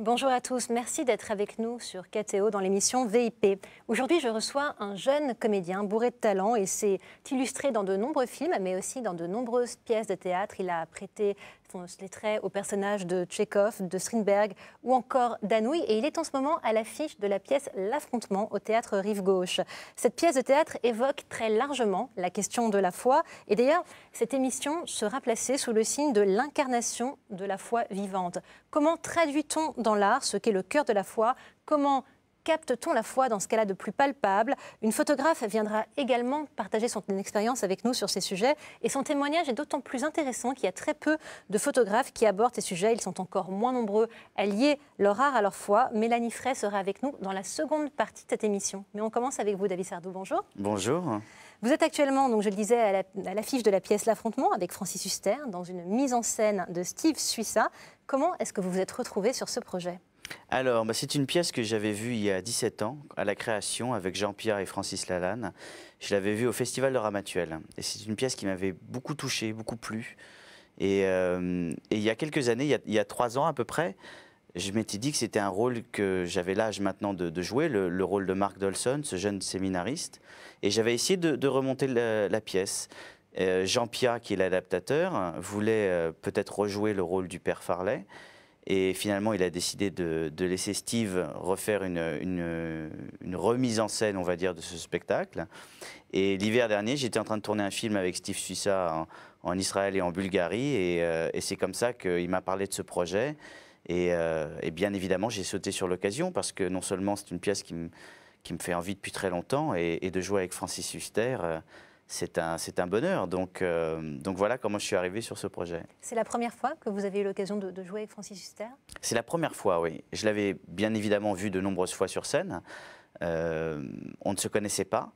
Bonjour à tous, merci d'être avec nous sur KTO dans l'émission VIP. Aujourd'hui, je reçois un jeune comédien bourré de talent et s'est illustré dans de nombreux films, mais aussi dans de nombreuses pièces de théâtre. Il a prêté les traits aux personnages de Tchekhov, de Strindberg ou encore d'Anouilh. Et il est en ce moment à l'affiche de la pièce L'affrontement au théâtre Rive Gauche. Cette pièce de théâtre évoque très largement la question de la foi. Et d'ailleurs, cette émission sera placée sous le signe de l'incarnation de la foi vivante. Comment traduit-on dans l'art ce qu'est le cœur de la foi Comment capte-t-on la foi dans ce qu'elle a de plus palpable Une photographe viendra également partager son expérience avec nous sur ces sujets et son témoignage est d'autant plus intéressant qu'il y a très peu de photographes qui abordent ces sujets. Ils sont encore moins nombreux à lier leur art à leur foi. Mélanie Fray sera avec nous dans la seconde partie de cette émission. Mais on commence avec vous, David Sardou. Bonjour. Bonjour. Vous êtes actuellement, donc je le disais, à l'affiche de la pièce L'affrontement avec Francis Huster dans une mise en scène de Steve Suissa. Comment est-ce que vous vous êtes retrouvé sur ce projet alors, bah, c'est une pièce que j'avais vue il y a 17 ans, à la création, avec Jean-Pierre et Francis Lalanne. Je l'avais vue au Festival de Ramatuel. Et c'est une pièce qui m'avait beaucoup touché, beaucoup plu. Et, euh, il y a quelques années, il y a, trois ans à peu près, je m'étais dit que c'était un rôle que j'avais l'âge maintenant de, jouer, le, rôle de Mark Dolson, ce jeune séminariste. Et j'avais essayé de, remonter la, pièce. Euh, Jean-Pierre, qui est l'adaptateur, voulait euh, peut-être rejouer le rôle du père Farley. Et finalement, il a décidé de, laisser Steve refaire une, remise en scène, on va dire, de ce spectacle. Et l'hiver dernier, j'étais en train de tourner un film avec Steve Suissa en, Israël et en Bulgarie. Euh, et, c'est comme ça qu'il m'a parlé de ce projet. Euh, et, bien évidemment, j'ai sauté sur l'occasion parce que non seulement c'est une pièce qui me, fait envie depuis très longtemps et, de jouer avec Francis Huster. Euh, c'est un, bonheur. Donc, euh, donc voilà comment je suis arrivé sur ce projet. C'est la première fois que vous avez eu l'occasion de, jouer avec Francis Huster C'est la première fois, oui. Je l'avais bien évidemment vu de nombreuses fois sur scène. Euh, on ne se connaissait pas.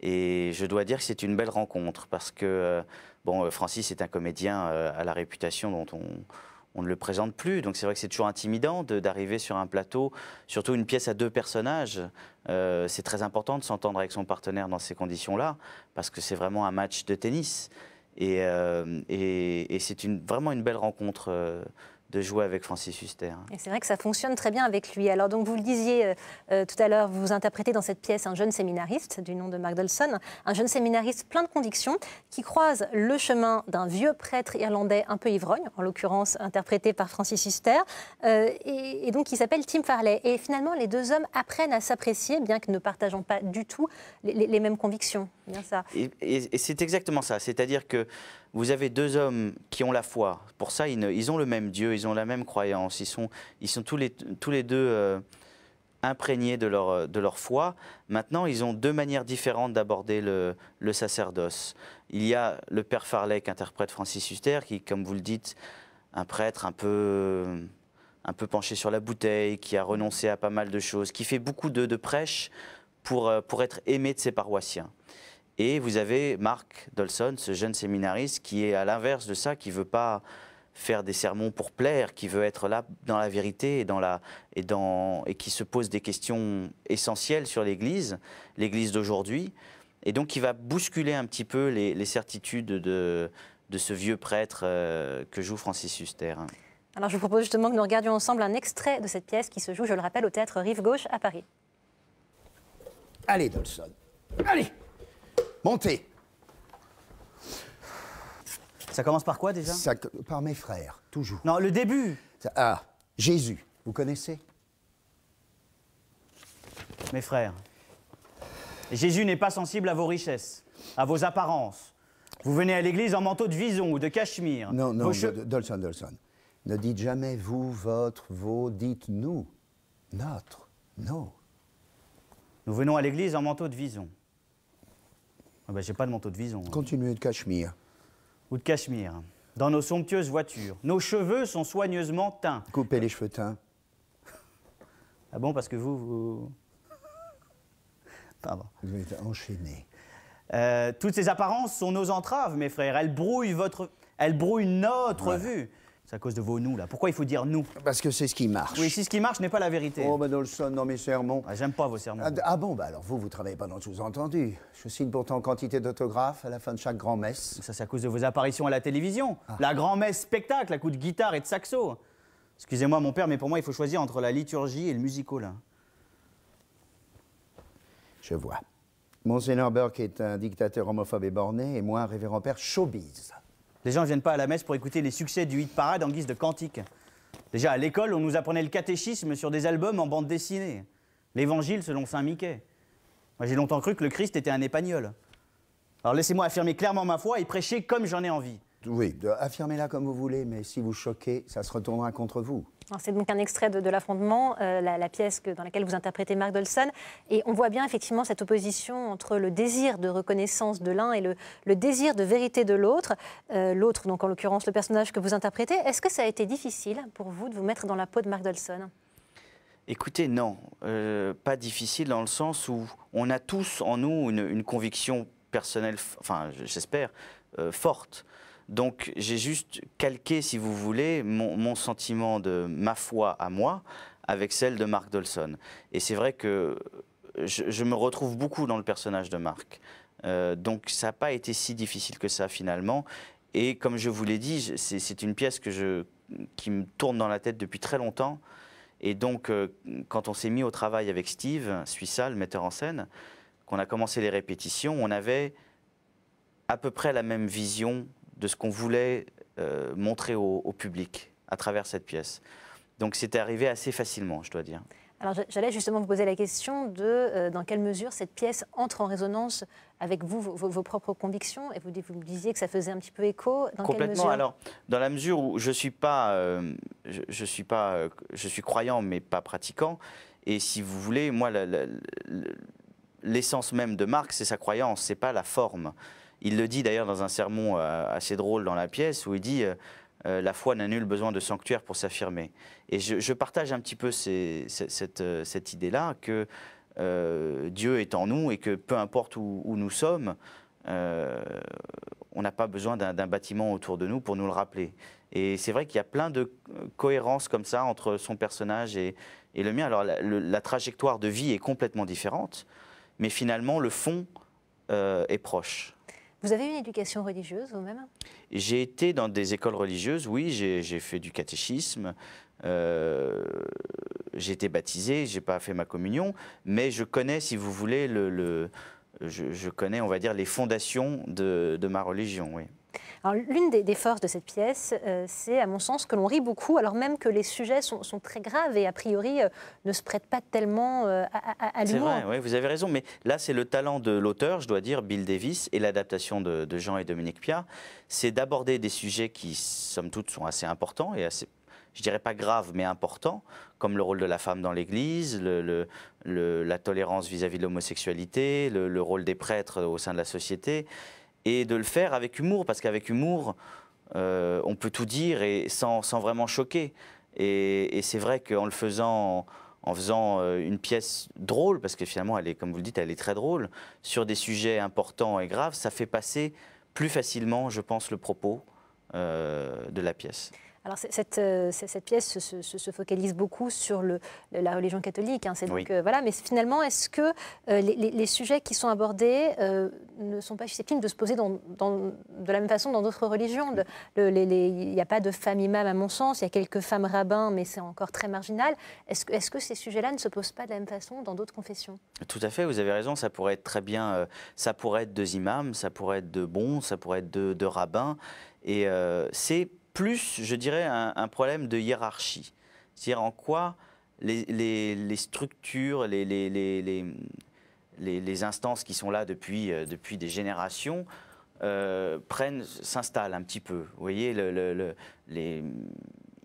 Et je dois dire que c'est une belle rencontre parce que, euh, bon, Francis est un comédien à la réputation dont on on ne le présente plus. Donc c'est vrai que c'est toujours intimidant d'arriver sur un plateau, surtout une pièce à deux personnages. Euh, c'est très important de s'entendre avec son partenaire dans ces conditions-là, parce que c'est vraiment un match de tennis. Et, euh, c'est vraiment une belle rencontre. Euh, de jouer avec Francis Huster. Hein. Et c'est vrai que ça fonctionne très bien avec lui. Alors, donc, vous le disiez euh, euh, tout à l'heure, vous interprétez dans cette pièce un jeune séminariste du nom de Mark Dolson, un jeune séminariste plein de convictions qui croise le chemin d'un vieux prêtre irlandais un peu ivrogne, en l'occurrence interprété par Francis Huster, euh, et, donc qui s'appelle Tim Farley. Et finalement, les deux hommes apprennent à s'apprécier, bien que ne partageant pas du tout les, mêmes convictions. Bien ça. et c'est exactement ça. C'est-à-dire que vous avez deux hommes qui ont la foi. Pour ça, ils, ont le même Dieu, ils ont la même croyance. Ils sont, tous, les, deux euh, imprégnés de leur, foi. Maintenant, ils ont deux manières différentes d'aborder le, sacerdoce. Il y a le père Farley qu'interprète Francis Huster, qui, comme vous le dites, un prêtre un peu penché sur la bouteille, qui a renoncé à pas mal de choses, qui fait beaucoup de, de prêches pour euh, être aimé de ses paroissiens. Et vous avez Marc Dolson, ce jeune séminariste, qui est à l'inverse de ça, qui ne veut pas faire des sermons pour plaire, qui veut être là dans la vérité et, dans la, et, dans, et qui se pose des questions essentielles sur l'Église, l'Église d'aujourd'hui, et donc qui va bousculer un petit peu les, certitudes de, de, ce vieux prêtre euh, que joue Francis Huster. Alors je vous propose justement que nous regardions ensemble un extrait de cette pièce qui se joue, je le rappelle, au théâtre Rive Gauche à Paris. Allez, Dolson. Allez Montez. Ça commence par quoi déjà Par mes frères, toujours. Non, le début. ah, Jésus, vous connaissez Mes frères. Jésus n'est pas sensible à vos richesses, à vos apparences. Vous venez à l'église en manteau de vison ou de cachemire. Non, non, Dolson, Dolson. Ne dites jamais vous, votre, vos, dites nous, notre, nos. Nous venons à l'église en manteau de vison, je ah bah, J'ai pas de manteau de vison. Hein. Continuez de cachemire. Ou de cachemire. Dans nos somptueuses voitures. Nos cheveux sont soigneusement teints. Coupez les cheveux teints. Ah bon, parce que vous, vous... Pardon. Vous êtes enchaîné. Euh, toutes ces apparences sont nos entraves, mes frères. Elles brouillent, votre... Elles brouillent notre vue. C'est à cause de vos nous, là. Pourquoi il faut dire nous Parce que c'est ce qui marche. Oui, si ce qui marche n'est pas la vérité. Oh, ben dans mes sermons. Ah, j'aime pas vos sermons. Ah, ah, bon, bah alors vous, vous travaillez pas dans le sous-entendu. Je signe pourtant quantité d'autographes à la fin de chaque grand-messe. Ça, c'est à cause de vos apparitions à la télévision. Ah. La grand-messe spectacle, à coup de guitare et de saxo. Excusez-moi, mon père, mais pour moi, il faut choisir entre la liturgie et le musical. là. Hein. Je vois. Monseigneur Burke est un dictateur homophobe et borné, et moi, un révérend père showbiz. Les gens ne viennent pas à la messe pour écouter les succès du hit parade en guise de cantique. Déjà, à l'école, on nous apprenait le catéchisme sur des albums en bande dessinée. L'évangile selon Saint Mickey. Moi, j'ai longtemps cru que le Christ était un épagnol. Alors laissez-moi affirmer clairement ma foi et prêcher comme j'en ai envie. Oui, affirmez-la comme vous voulez, mais si vous choquez, ça se retournera contre vous. C'est donc un extrait de, l'affrontement, euh, la, pièce dans laquelle vous interprétez Mark Dolson. Et on voit bien effectivement cette opposition entre le désir de reconnaissance de l'un et le, désir de vérité de l'autre. Euh, l'autre, donc en l'occurrence le personnage que vous interprétez. Est-ce que ça a été difficile pour vous de vous mettre dans la peau de Mark Dolson Écoutez, non. Euh, pas difficile dans le sens où on a tous en nous une, une conviction personnelle, enfin j'espère, forte donc j'ai juste calqué, si vous voulez, mon, sentiment de ma foi à moi avec celle de Mark Dolson. Et c'est vrai que je, me retrouve beaucoup dans le personnage de Mark. Euh, donc ça n'a pas été si difficile que ça finalement. Et comme je vous l'ai dit, c'est une pièce que je, qui me tourne dans la tête depuis très longtemps. Et donc, euh, quand on s'est mis au travail avec Steve Suissa, le metteur en scène, qu'on a commencé les répétitions, on avait à peu près la même vision de ce qu'on voulait euh, montrer au, public à travers cette pièce. Donc c'était arrivé assez facilement, je dois dire. Alors j'allais justement vous poser la question de euh, dans quelle mesure cette pièce entre en résonance avec vous, vos, propres convictions, et vous, vous, me disiez que ça faisait un petit peu écho. Dans Complètement. Quelle mesure Alors dans la mesure où je suis pas, euh, je, suis pas, je suis croyant mais pas pratiquant, et si vous voulez, moi l'essence même de Marx, c'est sa croyance, c'est pas la forme. Il le dit d'ailleurs dans un sermon euh, assez drôle dans la pièce où il dit euh, euh, La foi n'a nul besoin de sanctuaire pour s'affirmer. Et je, partage un petit peu cette, idée-là que Dieu est en nous et que peu importe où, nous sommes, on n'a pas besoin d'un bâtiment autour de nous pour nous le rappeler. Et c'est vrai qu'il y a plein de cohérences comme ça entre son personnage et, le mien. Alors la, trajectoire de vie est complètement différente, mais finalement le fond est proche. Vous avez une éducation religieuse vous-même J'ai été dans des écoles religieuses, oui, j'ai fait du catéchisme, euh, j'ai été baptisé, j'ai pas fait ma communion, mais je connais, si vous voulez, le, je, connais, on va dire, les fondations de, de ma religion, oui l'une des, forces de cette pièce, euh, c'est à mon sens que l'on rit beaucoup, alors même que les sujets sont, très graves et a priori euh, ne se prêtent pas tellement euh, à, l'humour. C'est vrai, vous avez raison, mais là c'est le talent de l'auteur, je dois dire, Bill Davis, et l'adaptation de, Jean et Dominique Pia, c'est d'aborder des sujets qui, somme toute, sont assez importants et assez je dirais pas graves, mais importants, comme le rôle de la femme dans l'Église, le, la tolérance vis à -vis de l'homosexualité, le, rôle des prêtres au sein de la société et de le faire avec humour, parce qu'avec humour, euh, on peut tout dire et sans, sans vraiment choquer. Et, c'est vrai qu'en le faisant, en faisant euh, une pièce drôle, parce que finalement, elle est, comme vous le dites, elle est très drôle, sur des sujets importants et graves, ça fait passer plus facilement, je pense, le propos euh, de la pièce. Alors cette, euh, cette pièce se, focalise beaucoup sur le, la religion catholique, hein, donc, euh, voilà. mais finalement, est-ce que euh, les, sujets qui sont abordés ne sont pas susceptibles de se poser dans, de la même façon dans d'autres religions Il n'y a pas de femme imam à mon sens, il y a quelques femmes rabbins, mais c'est encore très marginal. Est-ce que, est -ce que ces sujets-là ne se posent pas de la même façon dans d'autres confessions Tout à fait, vous avez raison, ça pourrait être très bien, ça pourrait être deux imams, ça pourrait être de bons, ça pourrait être de, rabbins, et c'est plus, je dirais, un, problème de hiérarchie. C'est-à-dire en quoi les, structures, les, instances qui sont là depuis, euh, des générations, euh, s'installent un petit peu. Vous voyez,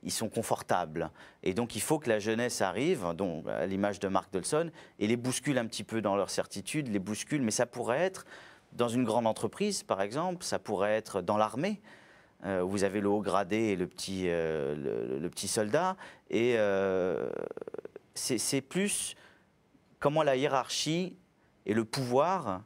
ils sont confortables. Et donc, il faut que la jeunesse arrive, donc, à l'image de Mark Dolson, et les bouscule un petit peu dans leur certitude, les bouscule. Mais ça pourrait être dans une grande entreprise, par exemple, ça pourrait être dans l'armée. Euh, vous avez le haut gradé et le petit, euh, le, petit soldat. Et euh, c'est plus comment la hiérarchie et le pouvoir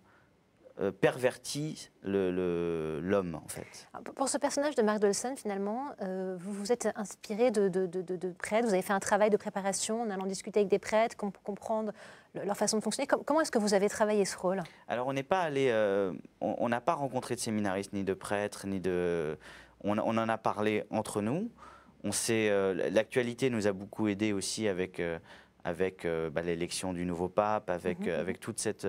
pervertit l'homme, en fait. Ah, pour ce personnage de Mark Dolson, finalement, vous vous êtes inspiré de, prêtres, vous avez fait un travail de préparation en allant discuter avec des prêtres, pour comprendre leur façon de fonctionner. comment est-ce que vous avez travaillé ce rôle Alors, on n'est pas allé... on n'a pas rencontré de séminaristes, ni de prêtres, ni de on, en a parlé entre nous. On sait, euh, l'actualité nous a beaucoup aidé aussi avec, euh, avec euh, bah, l'élection du nouveau pape, avec, mmh, mmh, avec mmh. toute, cette,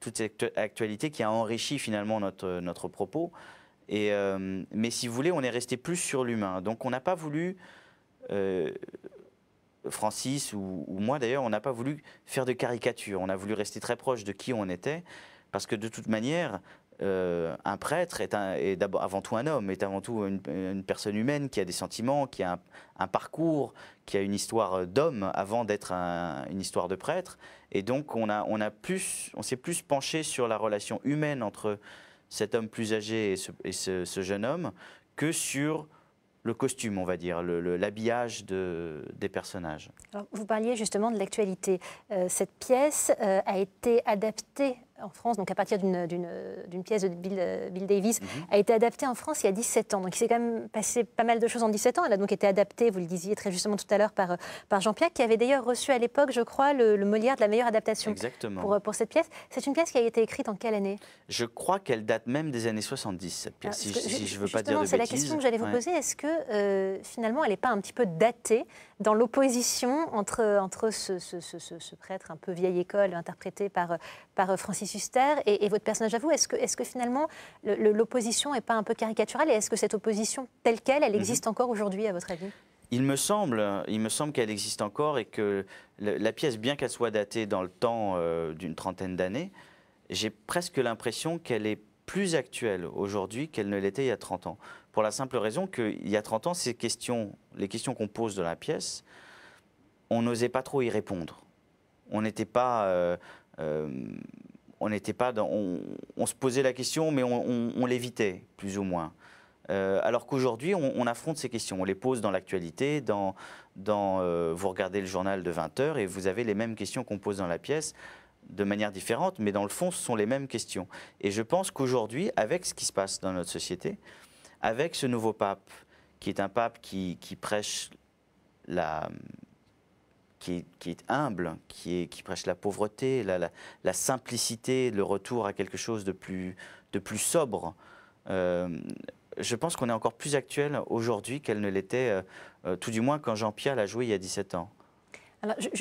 toute cette actualité qui a enrichi finalement notre, notre propos. Et, mais si vous voulez, on est resté plus sur l'humain. Donc on n'a pas voulu, Francis ou, ou moi d'ailleurs, on n'a pas voulu faire de caricature. On a voulu rester très proche de qui on était. Parce que de toute manière, euh, un prêtre est, avant tout un homme, est avant tout une, personne humaine qui a des sentiments, qui a un, parcours, qui a une histoire d'homme avant d'être une histoire de prêtre. Et donc on s'est plus penché sur la relation humaine entre cet homme plus âgé et ce, jeune homme que sur le costume, on va dire, l'habillage des personnages. vous parliez justement de l'actualité. Euh, cette pièce euh, a été adaptée en France, donc à partir d'une pièce de Bill, euh, Davis, mhm. a été adaptée en France il y a 17 ans. Donc il s'est quand même passé pas mal de choses en 17 ans. Elle a donc été adaptée, vous le disiez très justement tout à l'heure, par, euh, par Jean-Pierre, qui avait d'ailleurs reçu à l'époque, je crois, le, Molière de la meilleure adaptation Pour, euh, pour cette pièce. C'est une pièce qui a été écrite en quelle année Je crois qu'elle date même des années 70, cette pièce, ah, si, je ne veux pas dire de C'est la question que j'allais vous poser. Est-ce que finalement, elle n'est pas un petit peu datée dans l'opposition entre, entre ce, ce, prêtre un peu vieille école interprété par, par Francis et, votre personnage à vous. Est-ce que, est que finalement l'opposition n'est pas un peu caricaturale et est-ce que cette opposition telle qu'elle, elle mhm. existe encore aujourd'hui à votre avis il me semble, il me semble qu'elle existe encore et que la, pièce, bien qu'elle soit datée dans le temps euh, d'une trentaine d'années, j'ai presque l'impression qu'elle est plus actuelle aujourd'hui qu'elle ne l'était il y a 30 ans. Pour la simple raison qu'il y a 30 ans, ces questions, les questions qu'on pose dans la pièce, on n'osait pas trop y répondre. On n'était pas euh, euh, on n'était pas dans, on, se posait la question, mais on, l'évitait plus ou moins. Euh, alors qu'aujourd'hui, on, affronte ces questions, on les pose dans l'actualité, dans, dans euh, vous regardez le journal de 20 heures et vous avez les mêmes questions qu'on pose dans la pièce, de manière différente, mais dans le fond, ce sont les mêmes questions. Et je pense qu'aujourd'hui, avec ce qui se passe dans notre société, avec ce nouveau pape, qui est un pape qui prêche la, qui, est humble, qui, est, qui, prêche la pauvreté, la, simplicité, le retour à quelque chose de plus, de plus sobre. Euh, je pense qu'on est encore plus actuel aujourd'hui qu'elle ne l'était, euh, euh, tout du moins quand Jean-Pierre l'a joué il y a 17 ans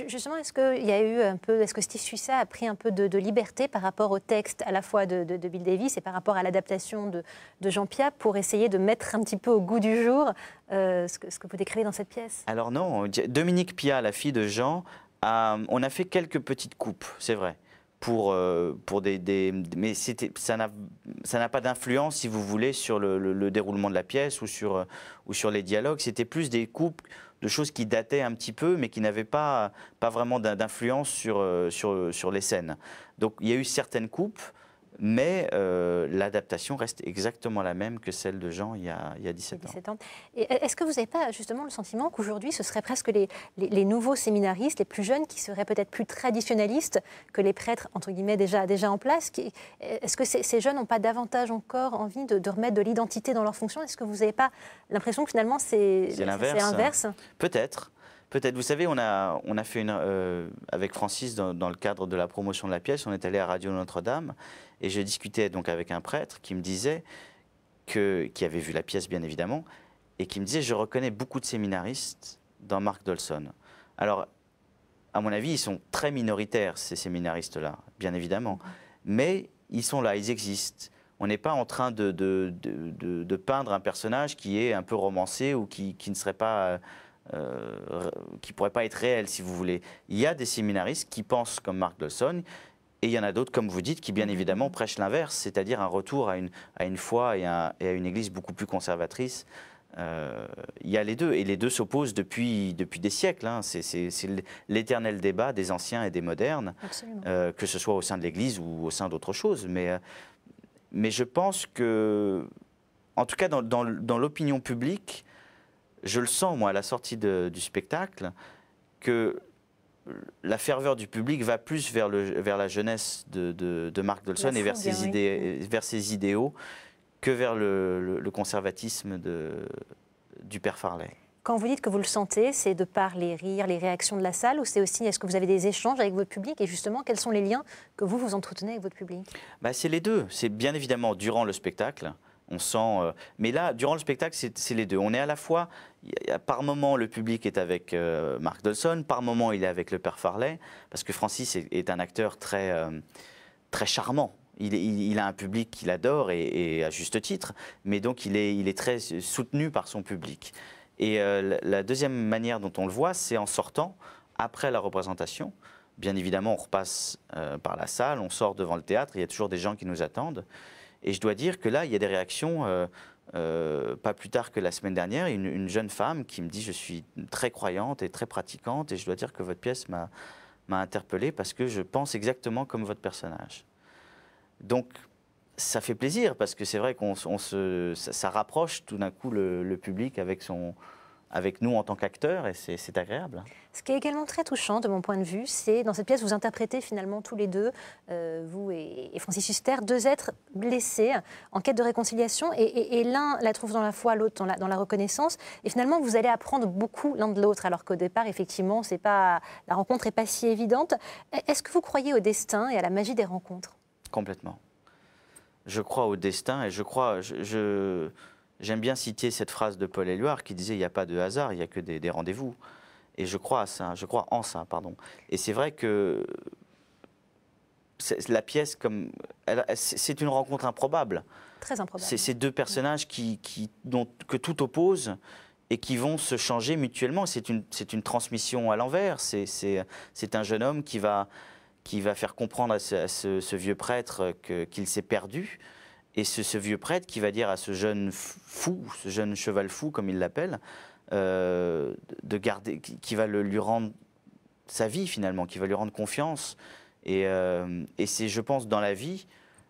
justement, est-ce qu'il y a eu un peu, est-ce que Steve Suissa a pris un peu de, liberté par rapport au texte à la fois de, Bill Davis et par rapport à l'adaptation de, Jean Pia pour essayer de mettre un petit peu au goût du jour euh, ce, que, vous décrivez dans cette pièce Alors non, Dominique Pia, la fille de Jean, on a fait quelques petites coupes, c'est vrai. Pour, euh, pour des, mais ça n'a pas d'influence si vous voulez sur le, déroulement de la pièce ou sur, euh, ou sur les dialogues c'était plus des coupes de choses qui dataient un petit peu, mais qui n'avaient pas, vraiment d'influence euh, euh, sur les scènes. Donc il y a eu certaines coupes. Mais euh, l'adaptation reste exactement la même que celle de Jean il y a, il 17, ans. Euh, est-ce que vous n'avez pas justement le sentiment qu'aujourd'hui, ce seraient presque les, nouveaux séminaristes, les plus jeunes, qui seraient peut-être plus traditionnalistes que les prêtres, entre guillemets, déjà, déjà en place euh, Est-ce que ces, jeunes n'ont pas davantage encore envie de, de remettre de l'identité dans leur fonction Est-ce que vous n'avez pas l'impression que finalement c'est l'inverse hein. Peut-être. Peut-être, vous savez, on a, on a fait une, euh, avec Francis, dans, le cadre de la promotion de la pièce, on est allé à Radio Notre-Dame, et je discutais donc avec un prêtre qui me disait, que, qui avait vu la pièce bien évidemment, et qui me disait, je reconnais beaucoup de séminaristes dans Marc Dolson. Alors, à mon avis, ils sont très minoritaires, ces séminaristes-là, bien évidemment, mais ils sont là, ils existent. On n'est pas en train de, de, peindre un personnage qui est un peu romancé ou qui, qui ne serait pas euh, euh, qui ne pourraient pas être réelles, si vous voulez. Il y a des séminaristes qui pensent comme Marc Dolson, et il y en a d'autres, comme vous dites, qui bien évidemment prêchent l'inverse, c'est-à-dire un retour à une, à une foi et à, une Église beaucoup plus conservatrice. Euh, il y a les deux, et les deux s'opposent depuis, depuis des siècles. Hein. C'est l'éternel débat des anciens et des modernes, euh, que ce soit au sein de l'Église ou au sein d'autres choses. Mais, mais je pense que, en tout cas dans, dans l'opinion publique, je le sens, moi, à la sortie du spectacle, que la ferveur du public va plus vers, le, vers la jeunesse de, de, Marc Dolson et vers ses, vers ses idéaux que vers le, conservatisme de, du père Farley. Quand vous dites que vous le sentez, c'est de par les rires, les réactions de la salle, ou c'est aussi, est-ce que vous avez des échanges avec votre public Et justement, quels sont les liens que vous vous entretenez avec votre public bah, C'est les deux. C'est bien évidemment durant le spectacle, on sent. Euh, mais là, durant le spectacle, c'est les deux. On est à la fois. par moment, le public est avec Mark euh, Marc Dolson, par moment, il est avec le père Farley, parce que Francis est, un acteur très, euh, très charmant. Il, a un public qu'il adore, et, à juste titre, mais donc il est, très soutenu par son public. Et la, deuxième manière dont on le voit, c'est en sortant, après la représentation, Bien évidemment, on repasse par la salle, on sort devant le théâtre, il y a toujours des gens qui nous attendent. Et je dois dire que là, il y a des réactions. Euh, euh, pas plus tard que la semaine dernière, une, jeune femme qui me dit je suis très croyante et très pratiquante et je dois dire que votre pièce m'a interpellé parce que je pense exactement comme votre personnage. Donc ça fait plaisir parce que c'est vrai qu'on se ça, rapproche tout d'un coup le public avec son avec nous en tant qu'acteurs et c'est agréable. Hein. Ce qui est également très touchant de mon point de vue, c'est dans cette pièce, vous interprétez finalement tous les deux, euh, vous et, Francis Huster, deux êtres blessés en quête de réconciliation et, l'un la trouve dans la foi, l'autre dans la, dans la, reconnaissance. Et finalement, vous allez apprendre beaucoup l'un de l'autre, alors qu'au départ, effectivement, c'est pas la rencontre n'est pas si évidente. E, est-ce que vous croyez au destin et à la magie des rencontres Complètement. Je crois au destin et je crois. je J'aime bien citer cette phrase de Paul Éluard qui disait il n'y a pas de hasard, il n'y a que des, rendez-vous. Et je crois ça, je crois en ça, pardon. Et c'est vrai que la pièce, comme, c'est une rencontre improbable. Très improbable. C'est ces deux personnages qui, dont, que tout oppose et qui vont se changer mutuellement. C'est une, une, transmission à l'envers. C'est un jeune homme qui va, qui va faire comprendre à ce, vieux prêtre qu'il s'est perdu et c'est ce vieux prêtre qui va dire à ce jeune fou, ce jeune cheval fou, comme il l'appelle, euh, de garder, qui va lui rendre sa vie finalement, qui va lui rendre confiance. Et, euh, et c'est, je pense, dans la vie,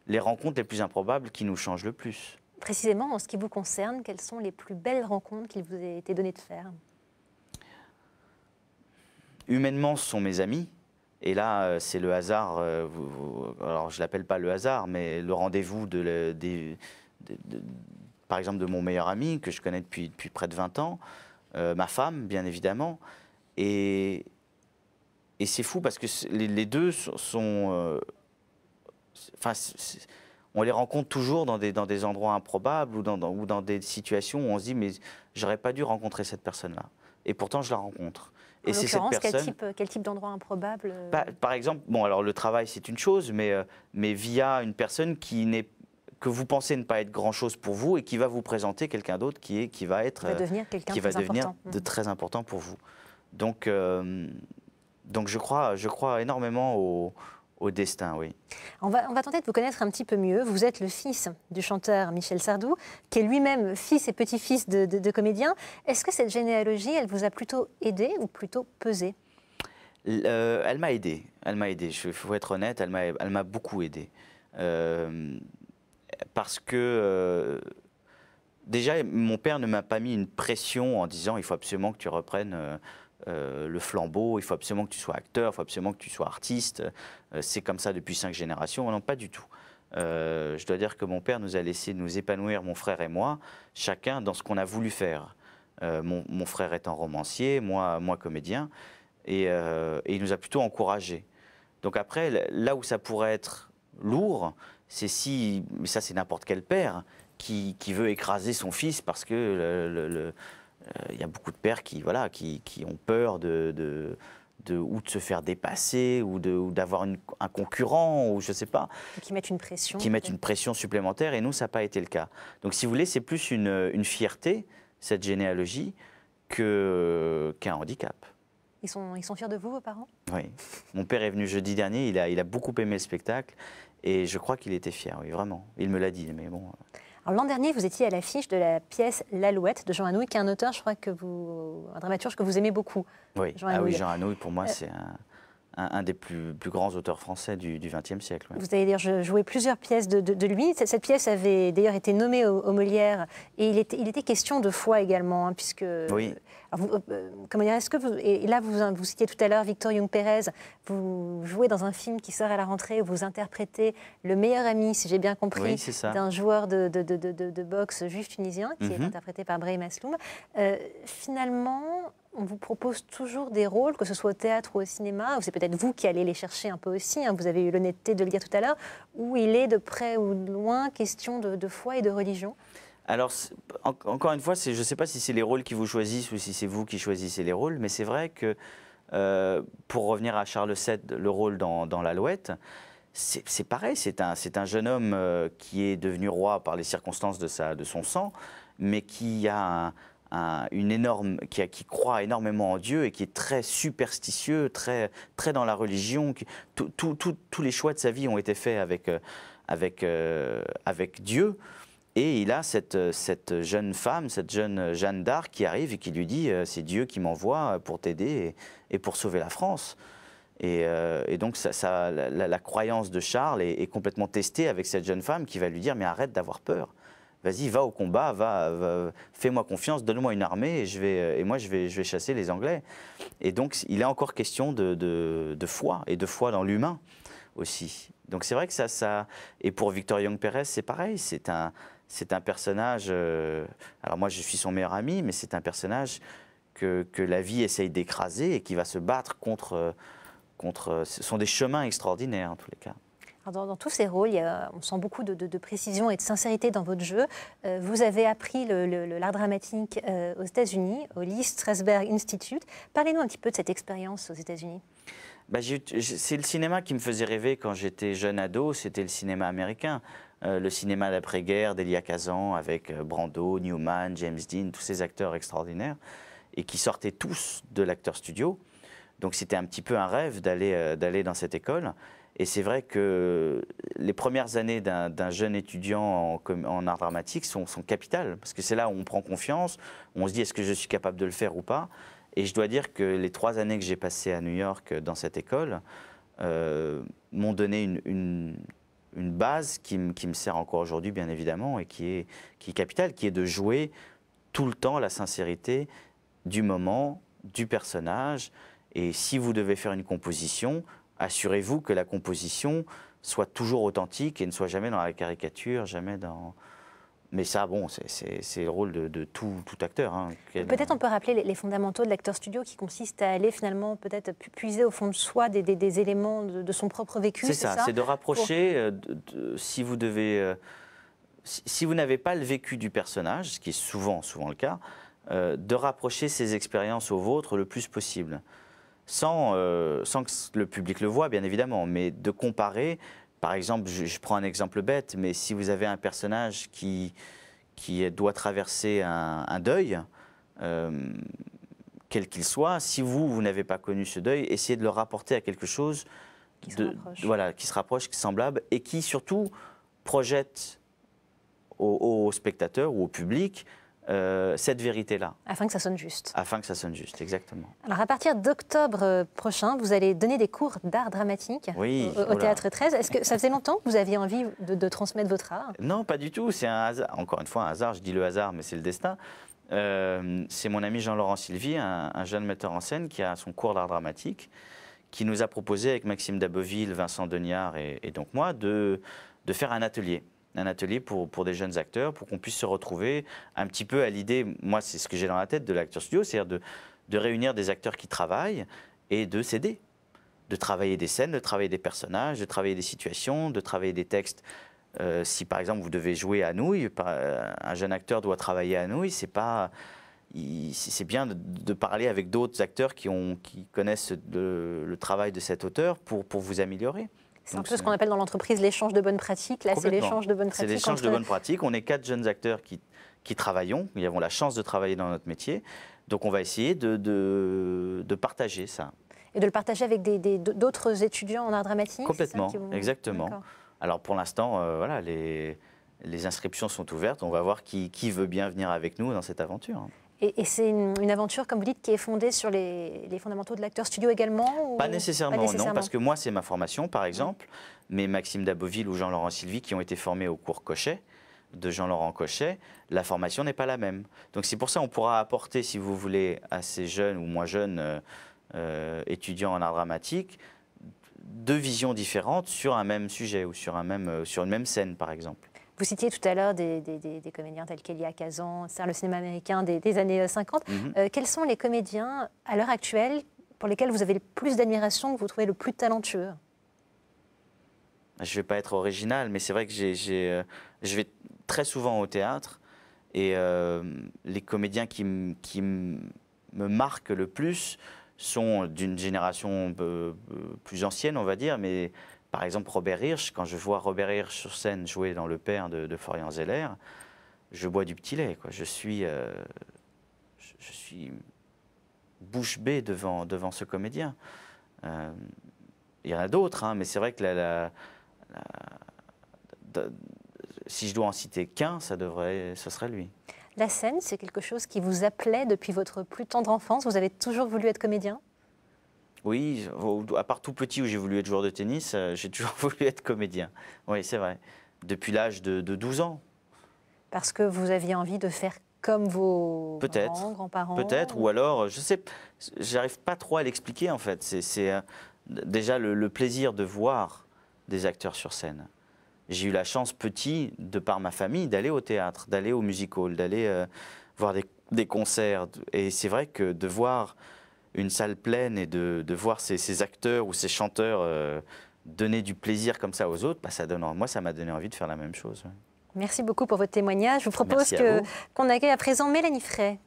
les rencontres les plus improbables qui nous changent le plus. Précisément, en ce qui vous concerne, quelles sont les plus belles rencontres qu'il vous a été donné de faire Humainement, ce sont mes amis. Et là, euh, c'est le hasard, euh, vous, alors je ne l'appelle pas le hasard, mais le rendez-vous de, par exemple de mon meilleur ami, que je connais depuis, près de 20 ans, euh, ma femme, bien évidemment. Et, et c'est fou parce que les, deux sont... on les rencontre toujours dans des, dans des endroits improbables ou dans, ou dans des situations où on se dit, mais j'aurais pas dû rencontrer cette personne-là. Et pourtant, je la rencontre. Et en l'occurrence, quel type, euh, quel type d'endroit improbable euh, bah, Par exemple, bon, alors le travail, c'est une chose, mais, euh, mais via une personne qui n'est que vous pensez ne pas être grand-chose pour vous et qui va vous présenter quelqu'un d'autre qui, est, qui va être... devenir qui va devenir de mmh. très important pour vous. Donc, donc je, crois, je crois énormément au, au destin, oui. On va, on va, tenter de vous connaître un petit peu mieux. Vous êtes le fils du chanteur Michel Sardou, qui est lui-même fils et petit-fils de, comédiens. Est-ce que cette généalogie, elle vous a plutôt aidé ou plutôt pesé euh, Elle m'a aidé. Elle m'a aidé. Il faut être honnête, elle m'a beaucoup aidé. Euh, parce que. Euh, déjà, mon père ne m'a pas mis une pression en disant il faut absolument que tu reprennes euh, le flambeau, il faut absolument que tu sois acteur, il faut absolument que tu sois artiste, euh, c'est comme ça depuis cinq générations. Non, pas du tout. Euh, je dois dire que mon père nous a laissé nous épanouir, mon frère et moi, chacun dans ce qu'on a voulu faire. Mon, frère étant romancier, moi, moi comédien, et, il nous a plutôt encouragés. Donc après, là où ça pourrait être lourd, c'est si, mais ça c'est n'importe quel père, qui, veut écraser son fils parce que euh, il y a beaucoup de pères qui, voilà, qui, qui ont peur de, de, ou de se faire dépasser ou d'avoir un concurrent ou je sais pas. qui mettent une pression. Qui mettent une pression supplémentaire et nous, ça n'a pas été le cas. Donc si vous voulez, c'est plus une, une, fierté, cette généalogie, qu'un handicap. Ils sont, ils sont fiers de vous, vos parents Oui. Mon père est venu jeudi dernier, il a, il a beaucoup aimé le spectacle et je crois qu'il était fier, oui, vraiment. Il me l'a dit, mais bon. Euh, L'an dernier, vous étiez à l'affiche de la pièce L'Alouette de Jean Anouilh, qui est un auteur, je crois, que vous, un dramaturge que vous aimez beaucoup. Oui, Jean, ah Oui, Jean Anouilh, pour moi, euh, c'est un, des plus, plus, grands auteurs français du XXe siècle. Vous avez d'ailleurs joué plusieurs pièces de, lui. Cette, pièce avait d'ailleurs été nommée au, Molière et il était, il était, question de foi également, hein, puisque oui. Euh, comment dire, est-ce que et là vous, vous citiez tout à l'heure Victor Young Pérez, vous jouez dans un film qui sort à la rentrée où vous interprétez le meilleur ami, si j'ai bien compris, d'un joueur de, boxe juif tunisien qui est mhm. interprété par Brahim Asloum. Euh, finalement, on vous propose toujours des rôles, que ce soit au théâtre ou au cinéma, ou c'est peut-être vous qui allez les chercher un peu aussi, hein. vous avez eu l'honnêteté de le dire tout à l'heure, où il est de près ou de loin question de, de foi et de religion alors, encore une fois, je ne sais pas si c'est les rôles qui vous choisissent ou si c'est vous qui choisissez les rôles, mais c'est vrai que, euh, pour revenir à Charles VII, le rôle dans, l'Alouette, c'est pareil, c'est un, jeune homme euh, qui est devenu roi par les circonstances de, son sang, mais qui a qui, croit énormément en Dieu et qui est très superstitieux, très, dans la religion. tous les choix de sa vie ont été faits avec euh, Dieu. Et il a cette, euh, cette jeune femme, cette jeune euh, Jeanne d'Arc qui arrive et qui lui dit euh, c'est Dieu qui m'envoie pour t'aider et, pour sauver la France. Et, donc ça, la, croyance de Charles est, complètement testée avec cette jeune femme qui va lui dire mais arrête d'avoir peur. Vas-y, va au combat, va, fais-moi confiance, donne-moi une armée et, je vais, et moi je vais, je vais chasser les Anglais. Et donc il est encore question de, de, de foi et de foi dans l'humain aussi. Donc c'est vrai que ça, ça. Et pour Victor Young Pérez, c'est pareil. C'est un, c'est un personnage. Euh, alors moi, je suis son meilleur ami, mais c'est un personnage que, la vie essaye d'écraser et qui va se battre contre. Euh, contre euh, ce sont des chemins extraordinaires, en tous les cas. Dans, tous ces rôles, on sent beaucoup de, précision et de sincérité dans votre jeu. vous avez appris l'art le, le, dramatique aux États-Unis, au Lee Strasberg Institute. Parlez-nous un petit peu de cette expérience aux États-Unis. Bah, c'est le cinéma qui me faisait rêver quand j'étais jeune ado, c'était le cinéma américain. Euh, le cinéma d'après-guerre d'Elia Kazan avec euh, Brando, Newman, James Dean, tous ces acteurs extraordinaires, et qui sortaient tous de l'acteur studio. Donc c'était un petit peu un rêve d'aller euh, d'aller dans cette école. Et c'est vrai que les premières années d'un jeune étudiant en, art dramatique sont, capitales, parce que c'est là où on prend confiance, on se dit est-ce que je suis capable de le faire ou pas. Et je dois dire que les trois années que j'ai passées à New York dans cette école m'ont donné une une base qui, me sert encore aujourd'hui, bien évidemment, et qui qui est capitale, qui est de jouer tout le temps la sincérité du moment, du personnage. Et si vous devez faire une composition, assurez-vous que la composition soit toujours authentique et ne soit jamais dans la caricature, jamais dans, mais ça, bon, c'est le rôle de, tout, acteur. Hein, peut-être on peut rappeler les, fondamentaux de l'acteur studio qui consiste à aller finalement peut-être puiser au fond de soi des, éléments de, son propre vécu. C'est ça, c'est de rapprocher, euh, si vous devez... Euh, si, vous n'avez pas le vécu du personnage, ce qui est souvent, souvent le cas, euh, de rapprocher ses expériences aux vôtres le plus possible, sans, sans que le public le voie, bien évidemment, mais de comparer par exemple, je, prends un exemple bête, mais si vous avez un personnage qui, doit traverser un, deuil, euh, quel qu'il soit, si vous, vous n'avez pas connu ce deuil, essayez de le rapporter à quelque chose qui, se, rapproche. Voilà, qui se rapproche, qui est semblable, et qui surtout projette au, au spectateur ou au public euh, cette vérité-là. Afin que ça sonne juste. Afin que ça sonne juste, exactement. Alors à partir d'octobre euh, prochain, vous allez donner des cours d'art dramatique au, oh Théâtre 13. Est-ce que ça faisait longtemps que vous aviez envie de, transmettre votre art Non, pas du tout. C'est un hasard. Encore une fois, un hasard. Je dis le hasard, mais c'est le destin. Euh, c'est mon ami Jean-Laurent Sylvie, un, jeune metteur en scène qui a son cours d'art dramatique, qui nous a proposé avec Maxime Daboville, Vincent Deniard et, donc moi de faire un atelier un atelier pour, pour des jeunes acteurs, pour qu'on puisse se retrouver un petit peu à l'idée, moi c'est ce que j'ai dans la tête de l'acteur studio, c'est-à-dire de, de réunir des acteurs qui travaillent et de s'aider, de travailler des scènes, de travailler des personnages, de travailler des situations, de travailler des textes. Euh, si par exemple vous devez jouer à Nouille, euh, un jeune acteur doit travailler à Nouille, c'est pas c'est bien de, parler avec d'autres acteurs qui, ont, qui connaissent le travail de cet auteur pour, pour vous améliorer. C'est un peu ce qu'on appelle dans l'entreprise l'échange de bonnes pratiques. Là, c'est l'échange de bonnes pratiques. C'est l'échange de bonnes pratiques. On est quatre jeunes acteurs qui, travaillons, qui avons la chance de travailler dans notre métier. Donc on va essayer de, partager ça. Et de le partager avec d'autres étudiants en art dramatique Complètement, exactement. Alors pour l'instant, euh, voilà, les, inscriptions sont ouvertes. On va voir qui veut bien venir avec nous dans cette aventure. Et, c'est une, aventure, comme vous dites, qui est fondée sur les, fondamentaux de l'acteur studio également pas, nécessairement, non, parce que moi, c'est ma formation, par exemple, mais Maxime Daboville ou Jean-Laurent Sylvie, qui ont été formés au cours Cochet, de Jean-Laurent Cochet, la formation n'est pas la même. Donc c'est pour ça qu'on pourra apporter, si vous voulez, à ces jeunes ou moins jeunes euh, euh, étudiants en art dramatique, deux visions différentes sur un même sujet ou sur, un même, euh, sur une même scène, par exemple. Vous citiez tout à l'heure des, comédiens tels qu'Elia Kazan, le cinéma américain des, années 50. Euh, mhm. euh, quels sont les comédiens, à l'heure actuelle, pour lesquels vous avez le plus d'admiration, que vous trouvez le plus talentueux bah, Je ne vais pas être original, mais c'est vrai que j'ai, euh, je vais très souvent au théâtre. Et les comédiens qui, qui me marquent le plus sont d'une génération plus ancienne, on va dire, mais par exemple, Robert Hirsch, quand je vois Robert Hirsch sur scène jouer dans Le Père de, Florian Zeller, je bois du petit lait. Quoi. Je, suis, euh, bouche bée devant, devant ce comédien. Euh, il y en a d'autres, hein, mais c'est vrai que si je dois en citer qu'un, ça devrait, ce serait lui. La scène, c'est quelque chose qui vous appelait depuis votre plus tendre enfance. Vous avez toujours voulu être comédien oui, à part tout petit où j'ai voulu être joueur de tennis, euh, j'ai toujours voulu être comédien. Oui, c'est vrai. Depuis l'âge de, 12 ans. Parce que vous aviez envie de faire comme vos grands-parents Peut-être, ou... alors, je sais, j'arrive pas trop à l'expliquer en fait. C'est euh, déjà le, plaisir de voir des acteurs sur scène. J'ai eu la chance petit, de par ma famille, d'aller au théâtre, d'aller au music hall, d'aller euh, voir des, concerts. Et c'est vrai que de voir une salle pleine et de, voir ces, acteurs ou ces chanteurs euh, donner du plaisir comme ça aux autres, bah, ça donne, moi, ça m'a donné envie de faire la même chose. Merci beaucoup pour votre témoignage. Je vous propose qu'on accueille à présent Mélanie Fray,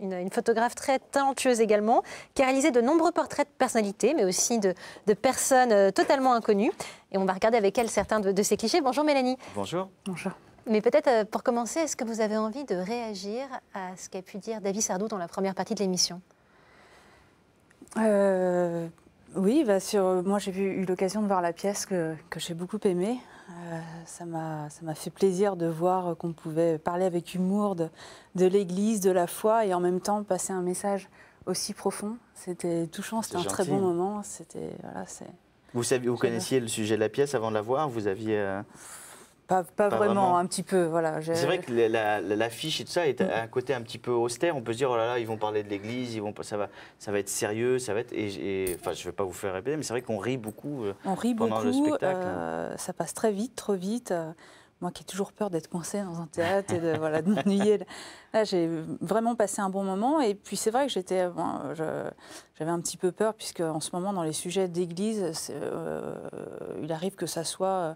Une, photographe très talentueuse également, qui a réalisé de nombreux portraits de personnalités, mais aussi de, personnes euh, totalement inconnues. Et on va regarder avec elle certains de, de ces clichés. Bonjour Mélanie. Bonjour. Bonjour. Mais peut-être euh, pour commencer, est-ce que vous avez envie de réagir à ce qu'a pu dire David Sardou dans la première partie de l'émission euh, oui, bah moi j'ai eu l'occasion de voir la pièce que, j'ai beaucoup aimée. Euh, ça m'a fait plaisir de voir qu'on pouvait parler avec humour de, de l'Église, de la foi et en même temps passer un message aussi profond. C'était touchant, c'était un très bon moment. C'était voilà, Vous, saviez, vous connaissiez le sujet de la pièce avant de la voir Vous aviez. Euh, pas, vraiment, un petit peu. Voilà, c'est vrai que l'affiche la, et tout ça est à un côté un petit peu austère. On peut se dire, oh là là, ils vont parler de l'Église, ils vont, ça, va, ça va être sérieux, ça va être. Et, enfin, je ne vais pas vous faire répéter, mais c'est vrai qu'on rit beaucoup euh, On rit pendant beaucoup, le spectacle. Euh, ça passe très vite, trop vite. Euh, moi qui ai toujours peur d'être coincée dans un théâtre et de, voilà, m'ennuyer. Là, j'ai vraiment passé un bon moment. Et puis, c'est vrai que j'étais, j'avais un petit peu peur, puisque en ce moment, dans les sujets d'église, il arrive que ça soit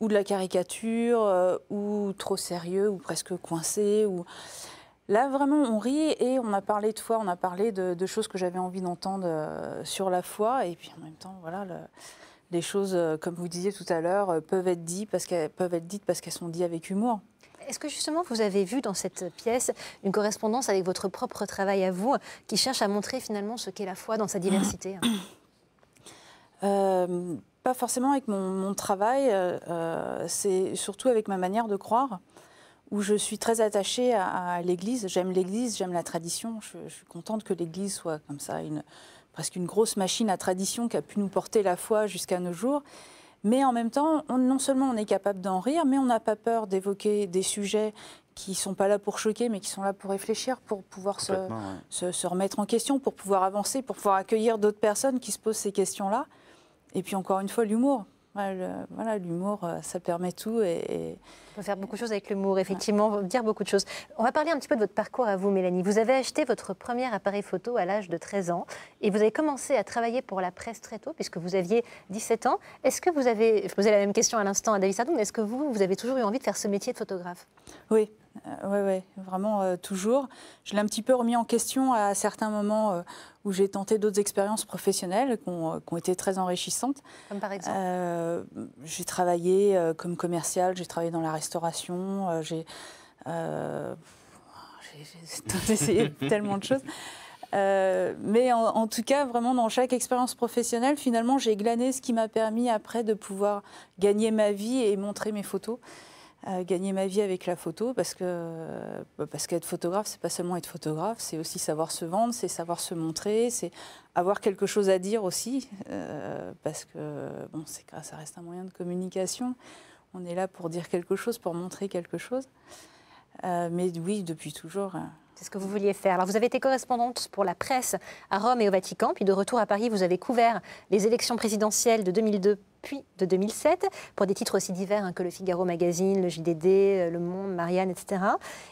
ou de la caricature, euh, ou trop sérieux, ou presque coincé. Ou... Là, vraiment, on rit et on a parlé de foi, on a parlé de, choses que j'avais envie d'entendre euh, sur la foi. Et puis en même temps, voilà, les choses, euh, comme vous disiez tout à l'heure, peuvent être dites parce qu'elles sont dites avec humour. Est-ce que justement vous avez vu dans cette pièce une correspondance avec votre propre travail à vous qui cherche à montrer finalement ce qu'est la foi dans sa diversité Pas forcément avec mon, travail, euh, euh, c'est surtout avec ma manière de croire, où je suis très attachée à, l'Église. J'aime l'Église, j'aime la tradition. Je, suis contente que l'Église soit comme ça, presque une grosse machine à tradition qui a pu nous porter la foi jusqu'à nos jours. Mais en même temps, on, non seulement on est capable d'en rire, mais on n'a pas peur d'évoquer des sujets qui ne sont pas là pour choquer, mais qui sont là pour réfléchir, pour pouvoir se, remettre en question, pour pouvoir avancer, pour pouvoir accueillir d'autres personnes qui se posent ces questions-là. Et puis encore une fois, l'humour. Voilà, l'humour, euh, ça permet tout. Et, On peut faire beaucoup de choses avec l'humour, effectivement, dire beaucoup de choses. On va parler un petit peu de votre parcours à vous, Mélanie. Vous avez acheté votre premier appareil photo à l'âge de 13 ans et vous avez commencé à travailler pour la presse très tôt, puisque vous aviez 17 ans. Est-ce que vous avez, je posais la même question à l'instant à David Sardou, mais est-ce que vous, vous avez toujours eu envie de faire ce métier de photographe Oui, oui, euh, oui, vraiment euh, toujours. Je l'ai un petit peu remis en question à certains moments euh, où j'ai tenté d'autres expériences professionnelles qui ont, été très enrichissantes. Comme par exemple J'ai travaillé comme commercial, j'ai travaillé dans la restauration, j'ai essayé tellement de choses. mais en, tout cas, vraiment, dans chaque expérience professionnelle, finalement, j'ai glané ce qui m'a permis après de pouvoir gagner ma vie et montrer mes photos gagner ma vie avec la photo parce que bah, parce qu'être photographe c'est pas seulement être photographe c'est aussi savoir se vendre c'est savoir se montrer c'est avoir quelque chose à dire aussi euh, parce que bon c'est ça reste un moyen de communication on est là pour dire quelque chose pour montrer quelque chose euh, mais oui depuis toujours euh, c'est ce que vous vouliez faire. Alors, vous avez été correspondante pour la presse à Rome et au Vatican, puis de retour à Paris, vous avez couvert les élections présidentielles de 2002 puis de 2007, pour des titres aussi divers hein, que le Figaro Magazine, le JDD, euh, Le Monde, Marianne, etc.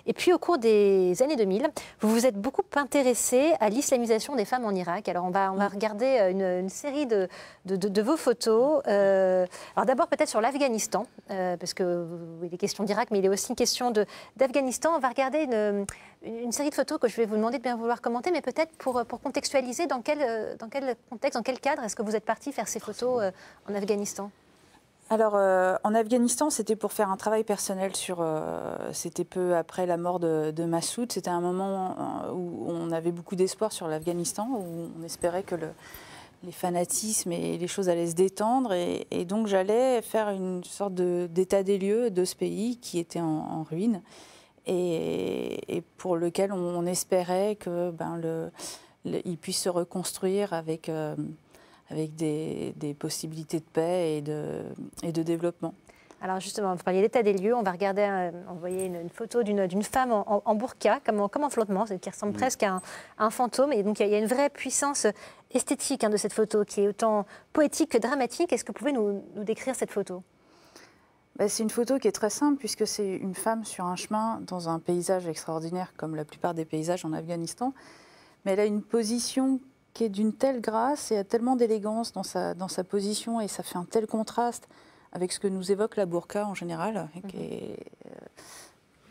Et puis au cours des années 2000, vous vous êtes beaucoup intéressé à l'islamisation des femmes en Irak. Alors on va, on va regarder euh, une, série de, de, vos photos. Euh, alors d'abord peut-être sur l'Afghanistan, parce que il est question d'Irak, mais il est aussi une question d'Afghanistan. On va regarder une, série de photos que je vais vous demander de bien vouloir commenter, mais peut-être pour, pour contextualiser dans quel, dans quel contexte, dans quel cadre est-ce que vous êtes parti faire ces photos en Afghanistan alors, euh, en Afghanistan, c'était pour faire un travail personnel sur. Euh, c'était peu après la mort de, Massoud. C'était un moment euh, où on avait beaucoup d'espoir sur l'Afghanistan, où on espérait que le, les fanatismes et les choses allaient se détendre. Et, donc, j'allais faire une sorte d'état des lieux de ce pays qui était en, ruine et, pour lequel on, espérait que ben, le, il puisse se reconstruire avec avec des, possibilités de paix et de, et de développement. Alors justement, vous parliez d'état des lieux. On va regarder, on euh, voyait une, photo d'une femme en, burqa, comme en, flottement, qui ressemble presque à un, fantôme. Et donc il y, a une vraie puissance esthétique hein, de cette photo, qui est autant poétique que dramatique. Est-ce que vous pouvez nous, décrire cette photo bah, C'est une photo qui est très simple, puisque c'est une femme sur un chemin dans un paysage extraordinaire, comme la plupart des paysages en Afghanistan. Mais elle a une position qui est d'une telle grâce et a tellement d'élégance dans sa, dans sa position et ça fait un tel contraste avec ce que nous évoque la burqa en général, qui mhm. est euh,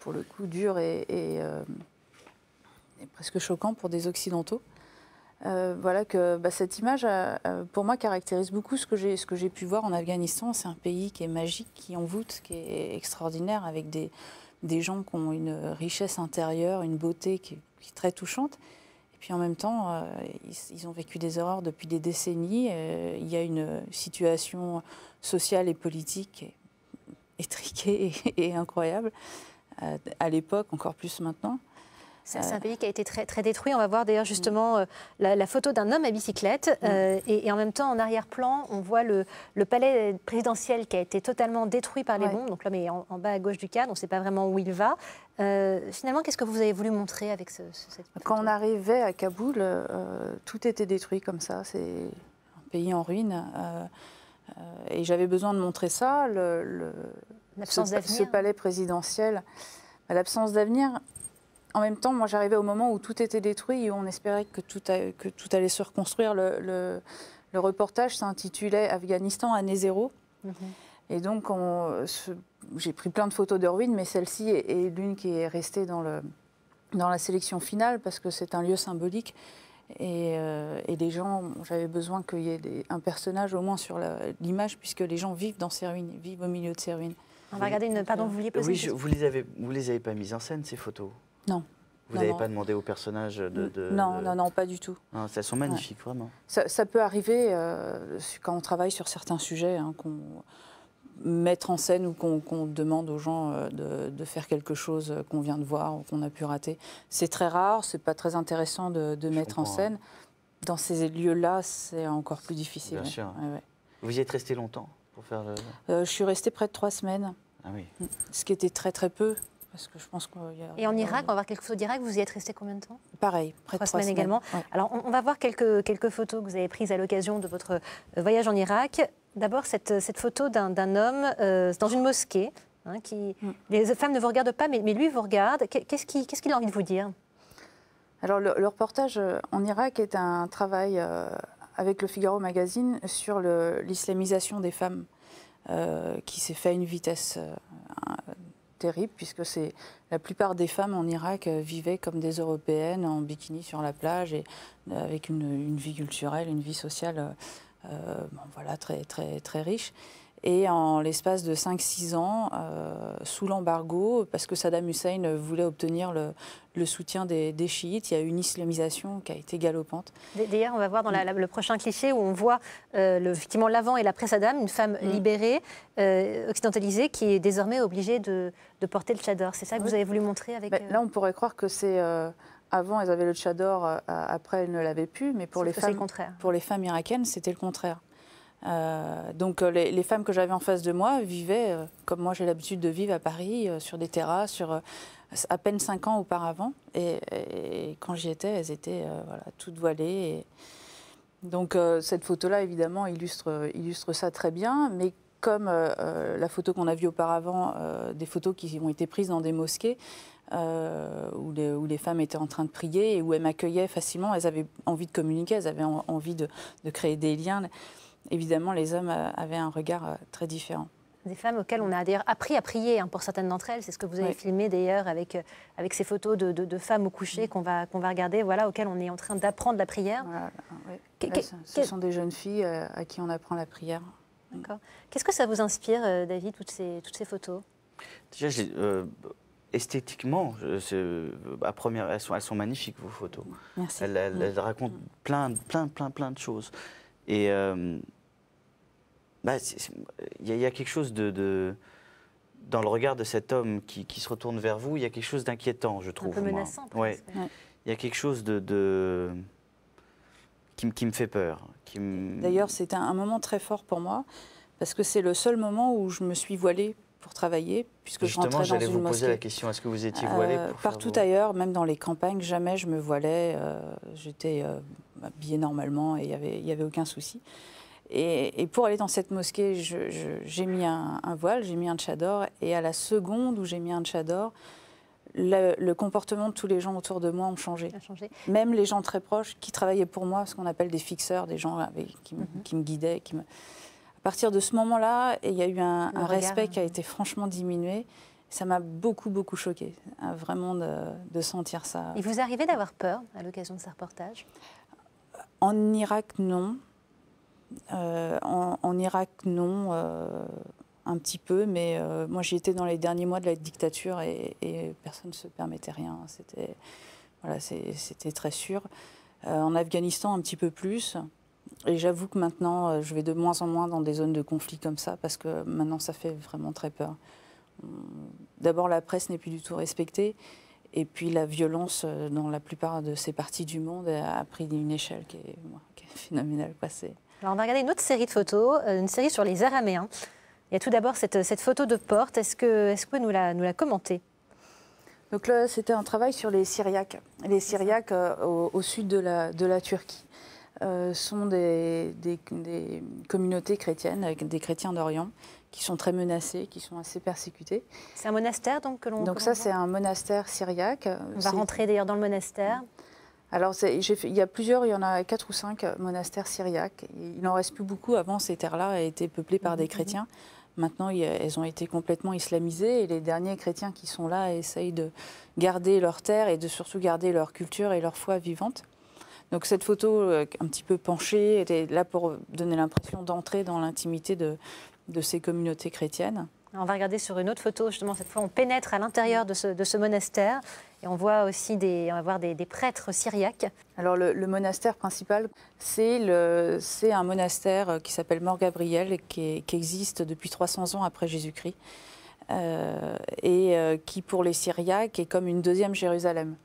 pour le coup dur euh, et, presque choquant pour des Occidentaux. Euh, voilà que bah, cette image, pour moi, caractérise beaucoup ce que j'ai ce que j'ai pu voir en Afghanistan. C'est un pays qui est magique, qui envoûte, qui est extraordinaire, avec des des gens qui ont une richesse intérieure, une beauté qui est très touchante. Puis en même temps, euh, ils, ont vécu des horreurs depuis des décennies. Euh, il y a une situation sociale et politique étriquée et incroyable. Euh, à l'époque, encore plus maintenant. Euh, c'est un pays qui a été très, très détruit. On va voir d'ailleurs mm. justement euh, la, photo d'un homme à bicyclette. Mm. Euh, et, en même temps, en arrière-plan, on voit le, le, palais présidentiel qui a été totalement détruit par les bombes. Donc l'homme est en, bas à gauche du cadre, on ne sait pas vraiment où il va. finalement, qu'est-ce que vous avez voulu montrer avec ce, cette photo Quand on arrivait à Kaboul, tout était détruit comme ça. C'est un pays en ruine. et j'avais besoin de montrer ça, le, ce, palais présidentiel. L'absence d'avenir, en même temps, moi, j'arrivais au moment où tout était détruit et où on espérait que tout, que tout allait se reconstruire. Le, reportage s'intitulait Afghanistan, année zéro. Mhm. Et donc, j'ai pris plein de photos de ruines, mais celle-ci est, l'une qui est restée dans, le, dans la sélection finale parce que c'est un lieu symbolique. Et, euh, les gens, j'avais besoin qu'il y ait un personnage au moins sur l'image, puisque les gens vivent dans ces ruines, vivent au milieu de ces ruines. On va regarder une. Pardon, vous vouliez poser Oui, vous les avez, vous les avez pas mises en scène ces photos. Non. Vous n'avez pas demandé aux personnages de. non, non, non, pas du tout. Non, ah, elles sont magnifiques, vraiment. Ça, peut arriver euh, quand on travaille sur certains sujets, hein, qu'on mettre en scène ou qu'on demande aux gens euh, de, faire quelque chose qu'on vient de voir ou qu'on a pu rater. C'est très rare, c'est pas très intéressant de, mettre en scène. Dans ces lieux-là, c'est encore plus difficile. Bien sûr. Vous y êtes resté longtemps pour faire le... Euh, je suis resté près de trois semaines. Ah oui. Mm. Ce qui était très très peu que je pense Et en Irak, on va voir quelques photos d'Irak. Vous y êtes resté combien de temps Pareil, près de trois, semaines, également. Alors, on, va voir quelques, quelques photos que vous avez prises à l'occasion de votre euh, voyage en Irak. D'abord, cette, cette, photo d'un homme euh, dans une mosquée. Hein, qui... Mm. Les femmes ne vous regardent pas, mais, mais lui vous regarde. Qu'est-ce qu'il qu'est-ce qu'il a envie de vous dire Alors, le, reportage euh, en Irak est un travail avec le Figaro Magazine sur l'islamisation des femmes. qui s'est fait à une vitesse puisque c'est la plupart des femmes en Irak euh, vivaient comme des Européennes en bikini sur la plage et euh, avec une, vie culturelle, une vie sociale, euh, voilà, très très très riche. Et en l'espace de 5-6 ans, euh, sous l'embargo, parce que Saddam Hussein voulait obtenir le, soutien des, chiites, il y a eu une islamisation qui a été galopante. D'ailleurs, on va voir dans le prochain cliché où on voit euh, le, effectivement l'avant et l'après Saddam, une femme mm. libérée, euh, occidentalisée, qui est désormais obligée de, porter le chador. C'est ça que vous avez voulu montrer avec... là, on pourrait croire que c'est avant, elles avaient le tchador, après, elles ne l'avaient plus. Mais pour les, femmes, le pour les femmes irakiennes, c'était le contraire. Euh, donc euh, les, femmes que j'avais en face de moi vivaient, euh, comme moi j'ai l'habitude de vivre à Paris, sur des terrasses, sur à peine 5 ans auparavant. Et, quand j'y étais, elles étaient voilà, toutes voilées. Donc cette photo-là, évidemment, illustre, illustre ça très bien. Mais comme la photo qu'on a vue auparavant, des photos qui ont été prises dans des mosquées, où, les, femmes étaient en train de prier et où elles m'accueillaient facilement. Elles avaient envie de communiquer, elles avaient envie de, de, créer des liens évidemment, les hommes euh, avaient un regard euh, très différent des femmes auxquelles on a d'ailleurs appris à prier hein, pour certaines d'entre elles. C'est ce que vous avez filmé d'ailleurs avec, euh, avec ces photos de, femmes au coucher qu'on va, qu'on va regarder, voilà, auxquelles on est en train d'apprendre la prière. ce, sont des jeunes filles à qui on apprend la prière. D'accord. Qu'est-ce que ça vous inspire, David, toutes ces, toutes ces photos Déjà, esthétiquement, à première, elles sont, elles, sont, magnifiques, vos photos. Merci. Elles, racontent mm. plein, plein, plein, plein de choses. Et. Bah, il y, a quelque chose de, Dans le regard de cet homme qui, se retourne vers vous, il y a quelque chose d'inquiétant, je trouve. Un peu menaçant, Il y a quelque chose de... Qui, me fait peur. D'ailleurs, c'est un, moment très fort pour moi, parce que c'est le seul moment où je me suis voilée pour travailler, puisque je rentrais dans une vous poser la question, est-ce que vous étiez voilée euh, Partout ailleurs, même dans les campagnes, jamais je me voilais. Euh, j'étais euh, habillée normalement et il n'y avait aucun souci. Et, pour aller dans cette mosquée, j'ai mis un, voile, j'ai mis un tchador, et à la seconde où j'ai mis un tchador, le, le, comportement de tous les gens autour de moi ont changé. A changé. Même les gens très proches qui travaillaient pour moi, ce qu'on appelle des fixeurs, des gens mhm. qui, me guidaient. Qui me... À partir de ce moment-là, il y a eu un, respect qui a hein. été franchement diminué. Ça m'a beaucoup, beaucoup choqué, hein, vraiment de, sentir ça. Et vous arrivez d'avoir peur à l'occasion de ce reportage En Irak, non. Euh, en, Irak, non, euh, un petit peu, mais euh, moi j'y étais dans les derniers mois de la dictature et, personne ne se permettait rien. C'était voilà, c'était très sûr. en Afghanistan, un petit peu plus. Et j'avoue que maintenant, je vais de moins en moins dans des zones de conflit comme ça, parce que maintenant, ça fait vraiment très peur. D'abord, la presse n'est plus du tout respectée, et puis la violence dans la plupart de ces parties du monde a pris une échelle qui est, phénoménale. Alors on va regarder une autre série de photos, euh, une série sur les Araméens. Il y a tout d'abord cette, photo de porte. Est-ce que, est-ce que vous pouvez nous la, nous la commenter Donc là, c'était un travail sur les Syriaques. Les Syriaques euh, au, sud de la, de la Turquie euh, sont des, des, communautés chrétiennes, avec des chrétiens d'Orient, qui sont très menacés, qui sont assez persécutés. C'est un monastère donc que l'on. Donc ça, c'est un monastère syriaque. On va rentrer d'ailleurs dans le monastère. Alors, il y a plusieurs, il y en a quatre ou cinq monastères syriaques. Il n'en reste plus beaucoup. Avant, ces terres-là étaient peuplées par des mhm, mhm. chrétiens. Maintenant, elles ont été complètement islamisées et les derniers chrétiens qui sont là essayent de garder leurs terres et de surtout garder leur culture et leur foi vivante. Donc cette photo euh, un petit peu penchée était là pour donner l'impression d'entrer dans l'intimité de ces communautés chrétiennes. On va regarder sur une autre photo, justement, cette fois, on pénètre à l'intérieur de ce, monastère et on voit aussi des, va voir des, prêtres syriaques. Alors, le, monastère principal, c'est un monastère euh, qui s'appelle Mort Gabriel et qui, existe depuis 300 ans après Jésus-Christ euh, et euh, qui, pour les Syriaques, est comme une deuxième Jérusalem.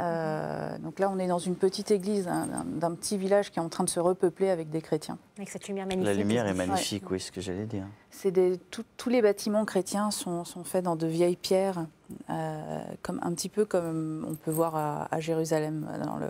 Euh, donc là, on est dans une petite église hein, d'un petit village qui est en train de se repeupler avec des chrétiens. Avec cette lumière magnifique. La lumière est magnifique, oui, oui, ce que j'allais dire. tous les bâtiments chrétiens sont, faits dans de vieilles pierres, euh, comme, un petit peu comme on peut voir à, Jérusalem, dans le,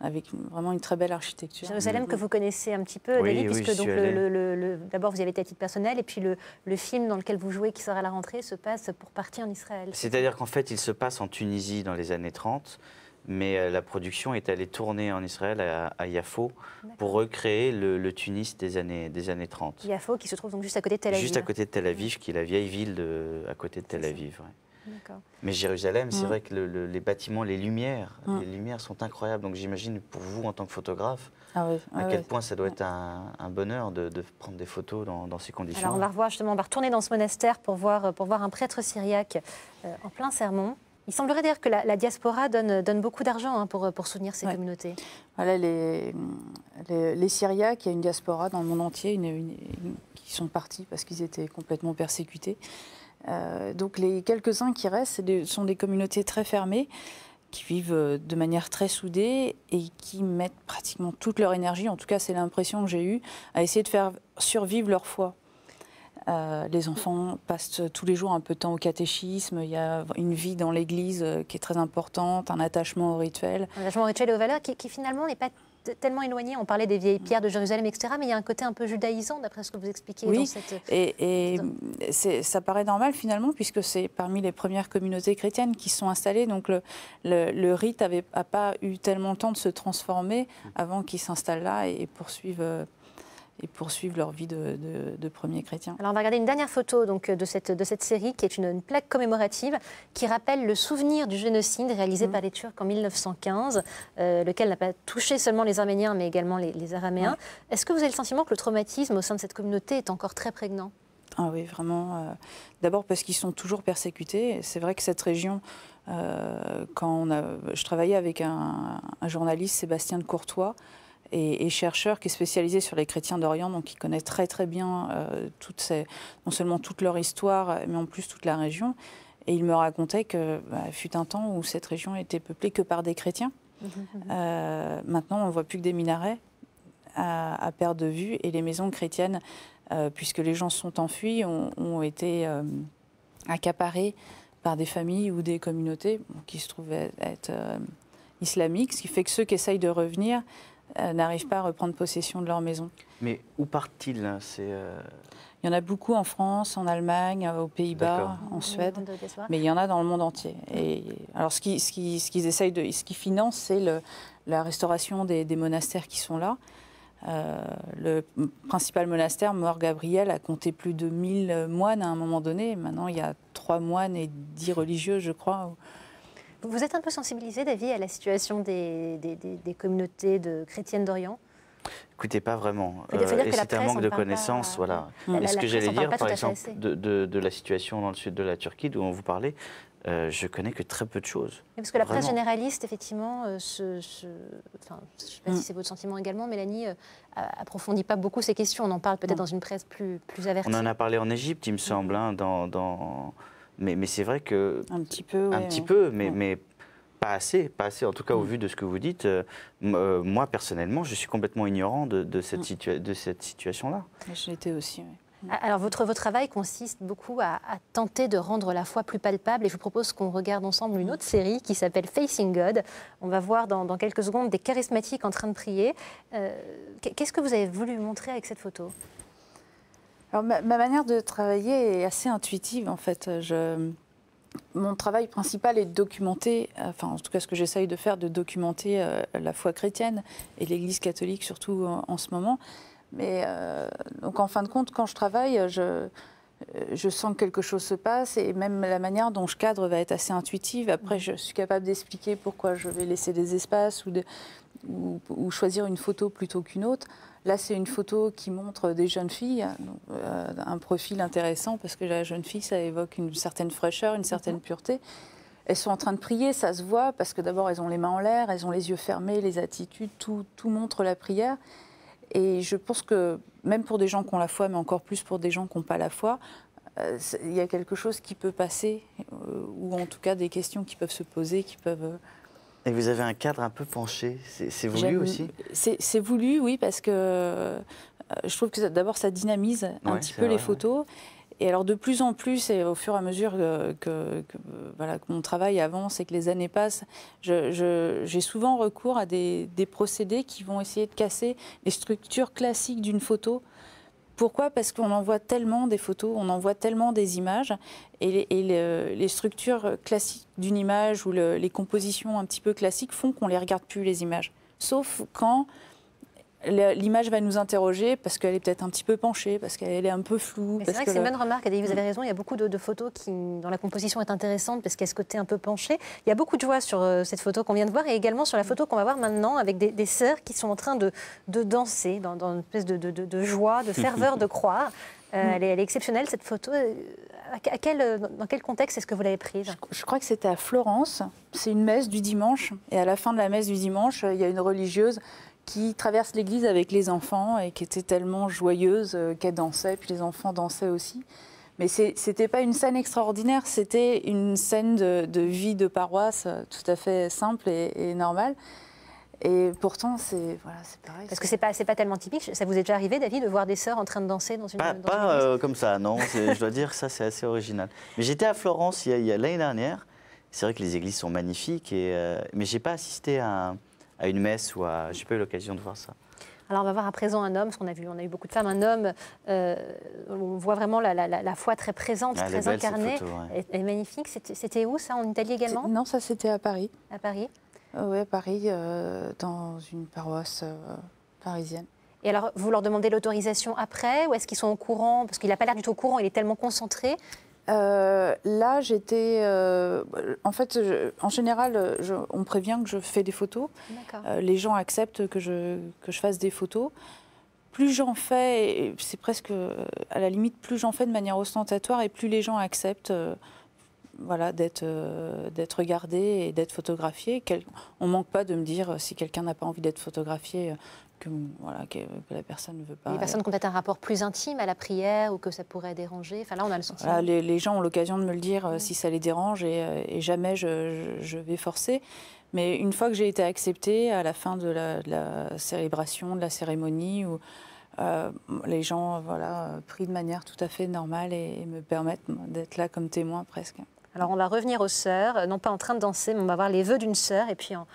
avec vraiment une très belle architecture. Jérusalem que vous connaissez un petit peu, d'ailleurs, puisque le, d'abord vous y avez été à titre personnel, et puis le, film dans lequel vous jouez, qui sera à la rentrée, se passe pour partir en Israël. C'est-à-dire qu'en fait, il se passe en Tunisie dans les années 30 mais euh, la production est allée tourner en Israël à, Yafo pour recréer le, Tunis des années, des années 30. Yafo qui se trouve donc juste à côté de Tel Aviv. Juste à côté de Tel Aviv, qui est la vieille ville à côté de Tel Aviv. Mais Jérusalem, c'est mm. vrai que les bâtiments, les lumières, mm. les lumières sont incroyables. Donc j'imagine pour vous en tant que photographe, ah à ah quel point ça doit être un, bonheur de, prendre des photos dans, ces conditions. Alors on va justement, va retourner dans ce monastère pour voir, pour voir un prêtre syriaque euh, en plein sermon. Il semblerait d'ailleurs que la, diaspora donne, donne beaucoup d'argent hein, pour, pour, soutenir ces communautés. Voilà, les, les, les Syriaques, il y a une diaspora dans le monde entier qui sont partis parce qu'ils étaient complètement persécutés. Euh, donc les quelques-uns qui restent sont des communautés très fermées qui vivent euh, de manière très soudée et qui mettent pratiquement toute leur énergie, en tout cas c'est l'impression que j'ai eue, à essayer de faire survivre leur foi. Euh, les enfants passent tous les jours un peu de temps au catéchisme, il y a une vie dans l'église euh, qui est très importante, un attachement au rituel. Un attachement au rituel et aux valeurs qui, finalement n'est pas tellement éloigné. On parlait des vieilles mm. pierres de Jérusalem, etc. Mais il y a un côté un peu judaïsant, d'après ce que vous expliquez. Oui, et, et ça paraît normal finalement, puisque c'est parmi les premières communautés chrétiennes qui sont installées. Donc le, rite n'a pas eu tellement le temps de se transformer mm. avant qu'ils s'installent là et, poursuivent. Euh, et poursuivent leur vie de, premiers chrétiens. Alors on va regarder une dernière photo donc, euh, de, cette, de cette série qui est une, plaque commémorative qui rappelle le souvenir du génocide réalisé mm. par les Turcs en 1915, euh, lequel n'a pas touché seulement les Arméniens mais également les, Araméens. Est-ce que vous avez le sentiment que le traumatisme au sein de cette communauté est encore très prégnant ah oui, vraiment. Euh, d'abord parce qu'ils sont toujours persécutés. C'est vrai que cette région, quand on a, je travaillais avec un, un journaliste, Sébastien de Courtois, et, chercheur qui est spécialisé sur les chrétiens d'Orient, donc qui connaît très très bien euh, toutes ces, non seulement toute leur histoire, mais en plus toute la région. Et il me racontait que bah, fut un temps où cette région était peuplée que par des chrétiens. Euh, maintenant, on ne voit plus que des minarets à, à, perte de vue et les maisons chrétiennes, euh, puisque les gens sont enfuis, ont, été accaparées accaparés par des familles ou des communautés qui se trouvaient être islamiques, ce qui fait que ceux qui essayent de revenir euh, n'arrivent pas à reprendre possession de leur maison. Mais où partent-ils euh, Il y en a beaucoup en France, en Allemagne, euh, aux Pays-Bas, en Suède, mais il y en a dans le monde entier. Et alors ce ce qu'ils essayent de, ce qui finance, c'est la restauration des, monastères qui sont là. le principal monastère, Mort Gabriel, a compté plus de 1000 moines à un moment donné. Maintenant, il y a 3 moines et 10 religieux, je crois, vous êtes un peu sensibilisé, David, à la situation des, des, communautés de chrétiennes d'Orient Écoutez, pas vraiment. Euh, c'est un manque de connaissances, euh, voilà. Et ce que j'allais dire, par exemple, de, la situation dans le sud de la Turquie, dont vous parlez, je euh, je connais que très peu de choses. parce que la presse généraliste, effectivement, Enfin, je ne sais pas si mm. c'est votre sentiment également, Mélanie, approfondit pas beaucoup ces questions. On en parle peut-être mm. dans une presse plus, plus avertie. On en a parlé en Égypte, il me mm. semble, hein, dans mais, c'est vrai que. Un petit peu. un petit peu, mais, mais pas assez, pas assez. En tout cas, au mm. vu de ce que vous dites, euh, euh, moi personnellement, je suis complètement ignorant de, de cette, mm. situation-là. l'étais aussi. Oui. Mm. Alors, votre, votre travail consiste beaucoup à, tenter de rendre la foi plus palpable et je vous propose qu'on regarde ensemble une autre série qui s'appelle Facing God. On va voir dans, quelques secondes des charismatiques en train de prier. Euh, qu'est-ce que vous avez voulu montrer avec cette photo alors, ma, manière de travailler est assez intuitive, en fait. mon travail principal est de documenter, enfin en tout cas ce que j'essaye de faire, de documenter euh, la foi chrétienne et l'Église catholique surtout en, ce moment. Mais euh, donc en fin de compte, quand je travaille, je, euh, je sens que quelque chose se passe et même la manière dont je cadre va être assez intuitive. Après, je suis capable d'expliquer pourquoi je vais laisser des espaces ou choisir une photo plutôt qu'une autre. Là, c'est une photo qui montre des jeunes filles, euh, un profil intéressant parce que la jeune fille, ça évoque une certaine fraîcheur, une certaine mhm. pureté. Elles sont en train de prier, ça se voit, parce que d'abord, elles ont les mains en l'air, elles ont les yeux fermés, les attitudes, tout, montre la prière. Et je pense que même pour des gens qui ont la foi, mais encore plus pour des gens qui n'ont pas la foi, euh, il y a quelque chose qui peut passer, euh, ou en tout cas des questions qui peuvent se poser, qui peuvent et vous avez un cadre un peu penché, c'est voulu aussi C'est voulu, oui, parce que euh, je trouve que d'abord ça dynamise un petit peu les photos. Et alors de plus en plus, et au fur et à mesure euh, que, mon travail avance et que les années passent, j'ai souvent recours à des, procédés qui vont essayer de casser les structures classiques d'une photo pourquoi Parce qu'on envoie tellement des photos, on envoie tellement des images, et les, structures classiques d'une image ou les compositions un petit peu classiques font qu'on les regarde plus les images. Sauf quand l'image va nous interroger parce qu'elle est peut-être un petit peu penchée, parce qu'elle est un peu floue. C'est vrai que, c'est une bonne remarque, vous avez raison, il y a beaucoup de, photos qui, dont la composition est intéressante parce qu'il y a ce côté un peu penché. Il y a beaucoup de joie sur euh, cette photo qu'on vient de voir et également sur la photo qu'on va voir maintenant avec des, sœurs qui sont en train de, danser dans, une espèce de, joie, de ferveur de croix. Euh, elle, est, exceptionnelle, cette photo. Euh, dans quel contexte est-ce que vous l'avez prise je, crois que c'était à Florence. C'est une messe du dimanche. Et à la fin de la messe du dimanche, il y a une religieuse qui traverse l'église avec les enfants et qui était tellement joyeuse euh, qu'elle dansait, puis les enfants dansaient aussi. Mais n'était pas une scène extraordinaire, c'était une scène de, vie de paroisse euh, tout à fait simple et, et normale. Et pourtant, c'est voilà, pareil. Parce que c'est pas, pas tellement typique. Ça vous est déjà arrivé, David, de voir des sœurs en train de danser dans une. Pas, pas euh, comme ça, non. je dois dire, ça, c'est assez original. Mais j'étais à Florence il l'année dernière. C'est vrai que les églises sont magnifiques, et, je mais j'ai pas assisté à. Un à une messe ou à. J'ai pas eu l'occasion de voir ça. Alors on va voir à présent un homme, parce qu'on a vu, on a eu beaucoup de femmes, un homme, euh, on voit vraiment la, foi très présente, ah, très incarnée, et, magnifique. C'était où ça, en Italie également Non, ça c'était à Paris. À Paris euh, Ouais, Oui, à Paris, euh, dans une paroisse parisienne. Et alors, vous leur demandez l'autorisation après, ou est-ce qu'ils sont au courant Parce qu'il n'a pas l'air du tout au courant, il est tellement concentré. Euh, là, j'étais. Euh, en fait, en général, on prévient que je fais des photos. Euh, les gens acceptent que je, que je fasse des photos. Plus j'en fais, c'est presque à la limite, plus j'en fais de manière ostentatoire et plus les gens acceptent voilà, d'être d'être regardé et d'être photographiés. On ne manque pas de me dire si quelqu'un n'a pas envie d'être photographié, que, voilà, que, la personne ne veut pas. Les personnes qui ont peut-être un rapport plus intime à la prière ou que ça pourrait déranger. Enfin là, on a le sentiment. les, gens ont l'occasion de me le dire euh, si ça les dérange et, euh, jamais je, vais forcer. Mais une fois que j'ai été acceptée à la fin de la, célébration, de la cérémonie, où euh, les gens voilà, prient de manière tout à fait normale et, et me permettent d'être là comme témoin presque. Alors on va revenir aux sœurs, non pas en train de danser, mais on va voir les vœux d'une sœur et puis en,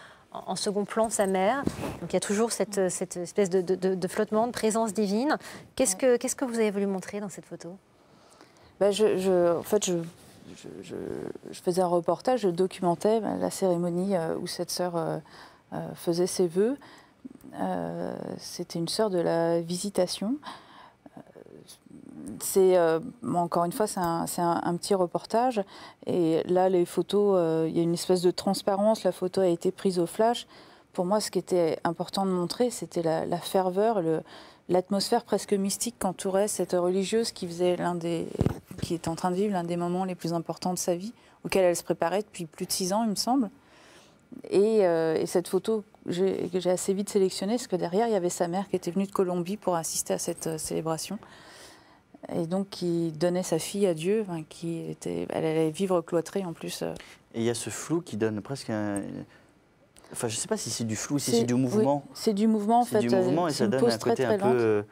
en second plan sa mère. Donc il y a toujours cette, espèce de, flottement, de présence divine. Qu'est-ce que, vous avez voulu montrer dans cette photo bah, En fait, je, je, faisais un reportage, je documentais bah, la cérémonie euh, où cette sœur euh, euh, faisait ses vœux. C'était une sœur de la visitation c'est euh, encore une fois, c'est un, petit reportage. Et là, les photos, euh, il y a une espèce de transparence. La photo a été prise au flash. Pour moi, ce qui était important de montrer, c'était la, ferveur, l'atmosphère presque mystique qu'entourait cette religieuse qui faisait l'un des, qui est en train de vivre l'un des moments les plus importants de sa vie, auquel elle se préparait depuis plus de six ans, il me semble. Et, euh, cette photo que j'ai assez vite sélectionnée, parce que derrière, il y avait sa mère qui était venue de Colombie pour assister à cette célébration et donc qui donnait sa fille à Dieu, qui était, elle allait vivre cloîtrée en plus. Euh. Et il y a ce flou qui donne presque un... Enfin, je ne sais pas si c'est du flou, si c'est du mouvement. c'est du mouvement, en fait. du euh, mouvement et ça donne un côté très un peu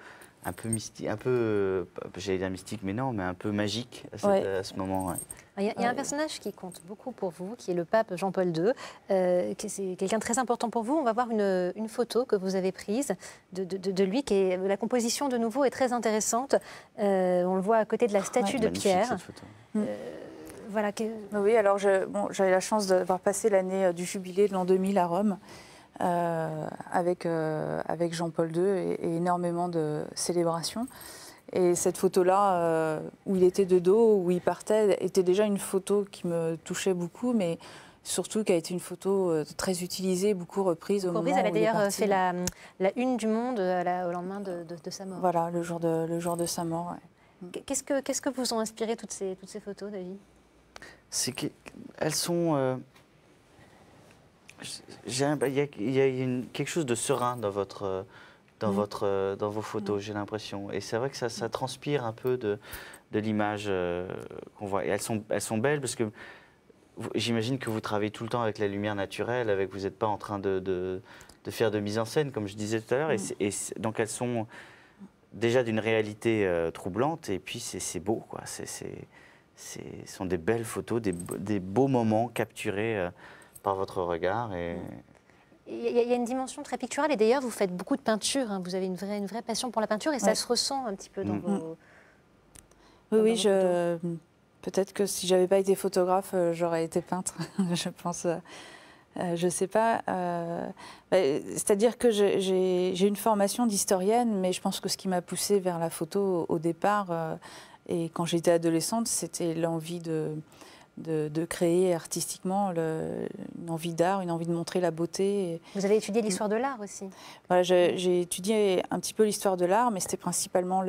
un peu mystique, un peu, euh, j'allais dire mystique, mais non, mais un peu magique à, euh, ce moment. Ouais. Il y, a, un personnage qui compte beaucoup pour vous, qui est le pape Jean-Paul II. Euh, c'est quelqu'un de très important pour vous. On va voir une, photo que vous avez prise de, lui. Qui est, la composition, de nouveau, est très intéressante. Euh, on le voit à côté de la statue de Pierre. Mm. Voilà que... Oui, alors j'avais la chance d'avoir passé l'année du jubilé de l'an 2000 à Rome. Euh, avec, euh, avec Jean-Paul II et, énormément de célébrations. Et cette photo-là, euh, où il était de dos, où il partait, était déjà une photo qui me touchait beaucoup, mais surtout qui a été une photo très utilisée, beaucoup reprise au moment moment elle a d'ailleurs fait la, une du Monde au lendemain de, sa mort. Voilà, le jour de, le jour de sa mort. Qu'est-ce que, qu'est-ce que vous ont inspiré toutes ces, toutes ces photos, David C'est qu'elles sont il y a, quelque chose de serein dans votre dans, mm. votre, dans vos photos, mm. j'ai l'impression. Et c'est vrai que ça, transpire un peu de, l'image euh, qu'on voit. Et elles sont, elles sont belles parce que j'imagine que vous travaillez tout le temps avec la lumière naturelle, avec vous n'êtes pas en train de, faire de mise en scène, comme je disais tout à l'heure. Et, mm. donc elles sont déjà d'une réalité euh, troublante, et puis c'est beau, quoi. Ce sont des belles photos, des, beaux moments capturés. Euh, par votre regard. Et... Il y, a une dimension très picturale et d'ailleurs vous faites beaucoup de peinture, hein. vous avez une vraie, une vraie passion pour la peinture et ça se ressent un petit peu dans mm. Mm. vos... Oui, oui, je... peut-être que si j'avais pas été photographe, euh, j'aurais été peintre, je pense. Euh, euh, je ne sais pas. Bah, c'est-à-dire que j'ai une formation d'historienne, mais je pense que ce qui m'a poussée vers la photo au, départ, et quand j'étais adolescente, c'était l'envie de, de, créer artistiquement une envie d'art, une envie de montrer la beauté. Vous avez étudié l'histoire de l'art aussi J'ai étudié un petit peu l'histoire de l'art, mais c'était principalement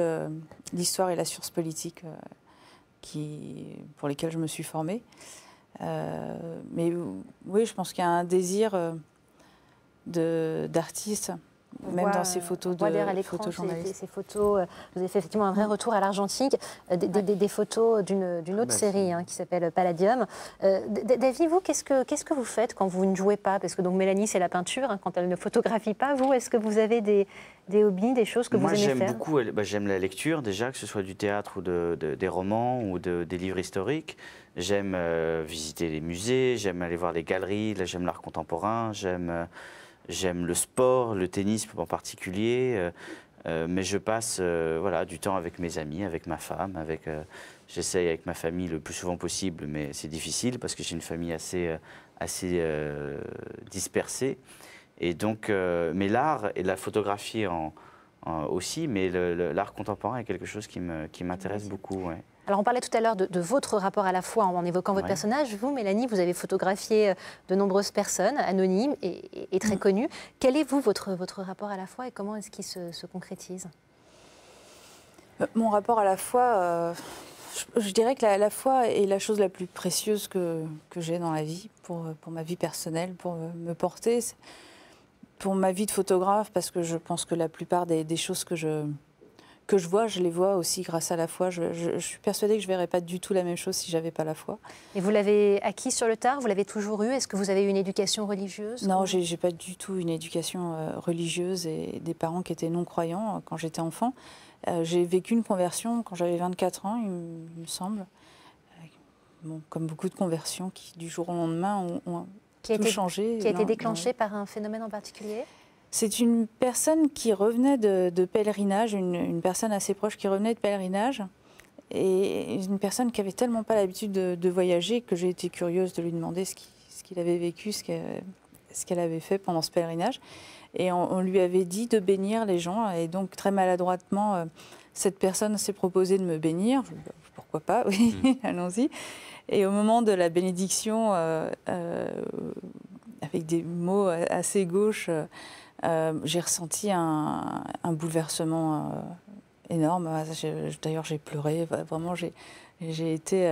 l'histoire et la science politique euh, qui, pour lesquelles je me suis formée. Euh, mais oui, je pense qu'il y a un désir euh, d'artiste même dans ces photos de photos ces, photos, euh, vous avez fait effectivement un vrai retour à l'argentique, euh, des, photos d'une ah autre bah, série hein, qui s'appelle Palladium. Euh, David, vous, qu'est-ce que vous faites quand vous ne jouez pas Parce que donc Mélanie, c'est la peinture, hein, quand elle ne photographie pas, vous, est-ce que vous avez des, des hobbies, des choses que Moi, vous aimez faire Moi, bah, j'aime beaucoup, la lecture déjà, que ce soit du théâtre ou de, des romans ou de, des livres historiques. J'aime visiter les musées, j'aime aller voir les galeries, j'aime l'art contemporain, j'aime j'aime le sport, le tennis en particulier, euh, euh, mais je passe euh, voilà, du temps avec mes amis, avec ma femme, avec, j'essaye avec ma famille le plus souvent possible, mais c'est difficile parce que j'ai une famille assez, assez dispersée. Et donc, mais l'art et la photographie en, euh, aussi, mais l'art contemporain est quelque chose qui m'intéresse beaucoup. Alors on parlait tout à l'heure de, votre rapport à la foi en, évoquant votre personnage. Vous, Mélanie, vous avez photographié euh, de nombreuses personnes, anonymes et, très connues. Quel est, vous, votre, votre rapport à la foi et comment est-ce qu'il se, concrétise euh, Mon rapport à la foi, je, dirais que la, foi est la chose la plus précieuse que, j'ai dans la vie, pour ma vie personnelle, pour me porter pour ma vie de photographe, parce que je pense que la plupart des, choses que je, que je vois, je les vois aussi grâce à la foi. Je, suis persuadée que je ne verrais pas du tout la même chose si j'avais pas la foi. Et vous l'avez acquis sur le tard Vous l'avez toujours eu Est-ce que vous avez eu une éducation religieuse Non, je n'ai pas du tout une éducation euh, religieuse et des parents qui étaient non-croyants euh, quand j'étais enfant. Euh, j'ai vécu une conversion quand j'avais 24 ans, il, me semble. Bon, comme beaucoup de conversions qui, du jour au lendemain, ont qui a, été, qui a été déclenchée par un phénomène en particulier c'est une personne qui revenait de, pèlerinage, une, personne assez proche qui revenait de pèlerinage, et une personne qui avait tellement pas l'habitude de, voyager que j'ai été curieuse de lui demander ce qu'il avait vécu, ce qu'elle avait fait pendant ce pèlerinage. Et on, lui avait dit de bénir les gens, et donc très maladroitement, euh, cette personne s'est proposée de me bénir. pourquoi pas, oui, mmh. allons-y. Et au moment de la bénédiction, euh, euh, avec des mots assez gauches, euh, j'ai ressenti un, un bouleversement énorme. Ah, d'ailleurs, j'ai pleuré. Vraiment, j'ai été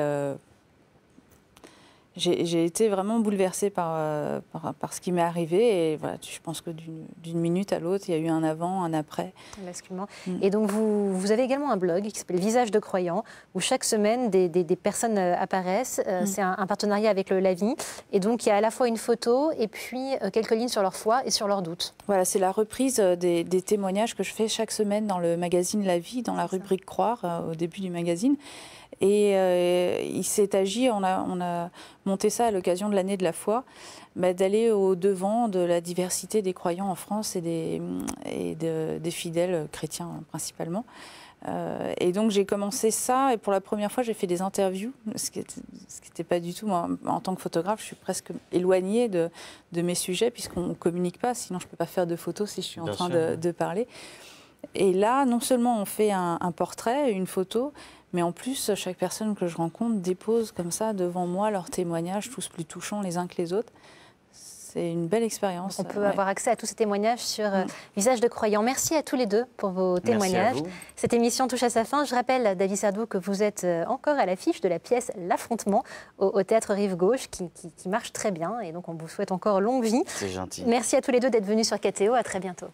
j'ai été vraiment bouleversée euh, par, par, ce qui m'est arrivé. Et voilà, je pense que d'une minute à l'autre, il y a eu un avant, un après. Basculement. Mm. Et donc, vous, vous, avez également un blog qui s'appelle Visage de Croyants, où chaque semaine, des, des, personnes euh, apparaissent. Euh, mm. C'est un, partenariat avec le Lavi. Et donc, il y a à la fois une photo et puis quelques lignes sur leur foi et sur leurs doutes. Voilà, c'est la reprise des, des, témoignages que je fais chaque semaine dans le magazine La Vie, dans la rubrique Croire, au début du magazine. Et euh, il s'est agi, on a, on a, monté ça à l'occasion de l'année de la foi, bah, d'aller au-devant de la diversité des croyants en France et des, des fidèles chrétiens hein, principalement. Euh, et donc j'ai commencé ça, et pour la première fois j'ai fait des interviews, ce qui n'était pas du tout, moi, en tant que photographe, je suis presque éloignée de, mes sujets, puisqu'on ne communique pas, sinon je ne peux pas faire de photos si je suis en train de, parler. Et là, non seulement on fait un, portrait, une photo, mais en plus, chaque personne que je rencontre dépose comme ça devant moi leurs témoignages, tous plus touchants les uns que les autres. C'est une belle expérience. On peut avoir accès à tous ces témoignages sur euh, mm. Visage de Croyant. Merci à tous les deux pour vos témoignages. Cette émission touche à sa fin. Je rappelle, David Sardou, que vous êtes euh, encore à l'affiche de la pièce L'affrontement au, théâtre Rive Gauche, qui, marche très bien. Et donc, on vous souhaite encore longue vie. C'est gentil. Merci à tous les deux d'être venus sur KTO. À très bientôt.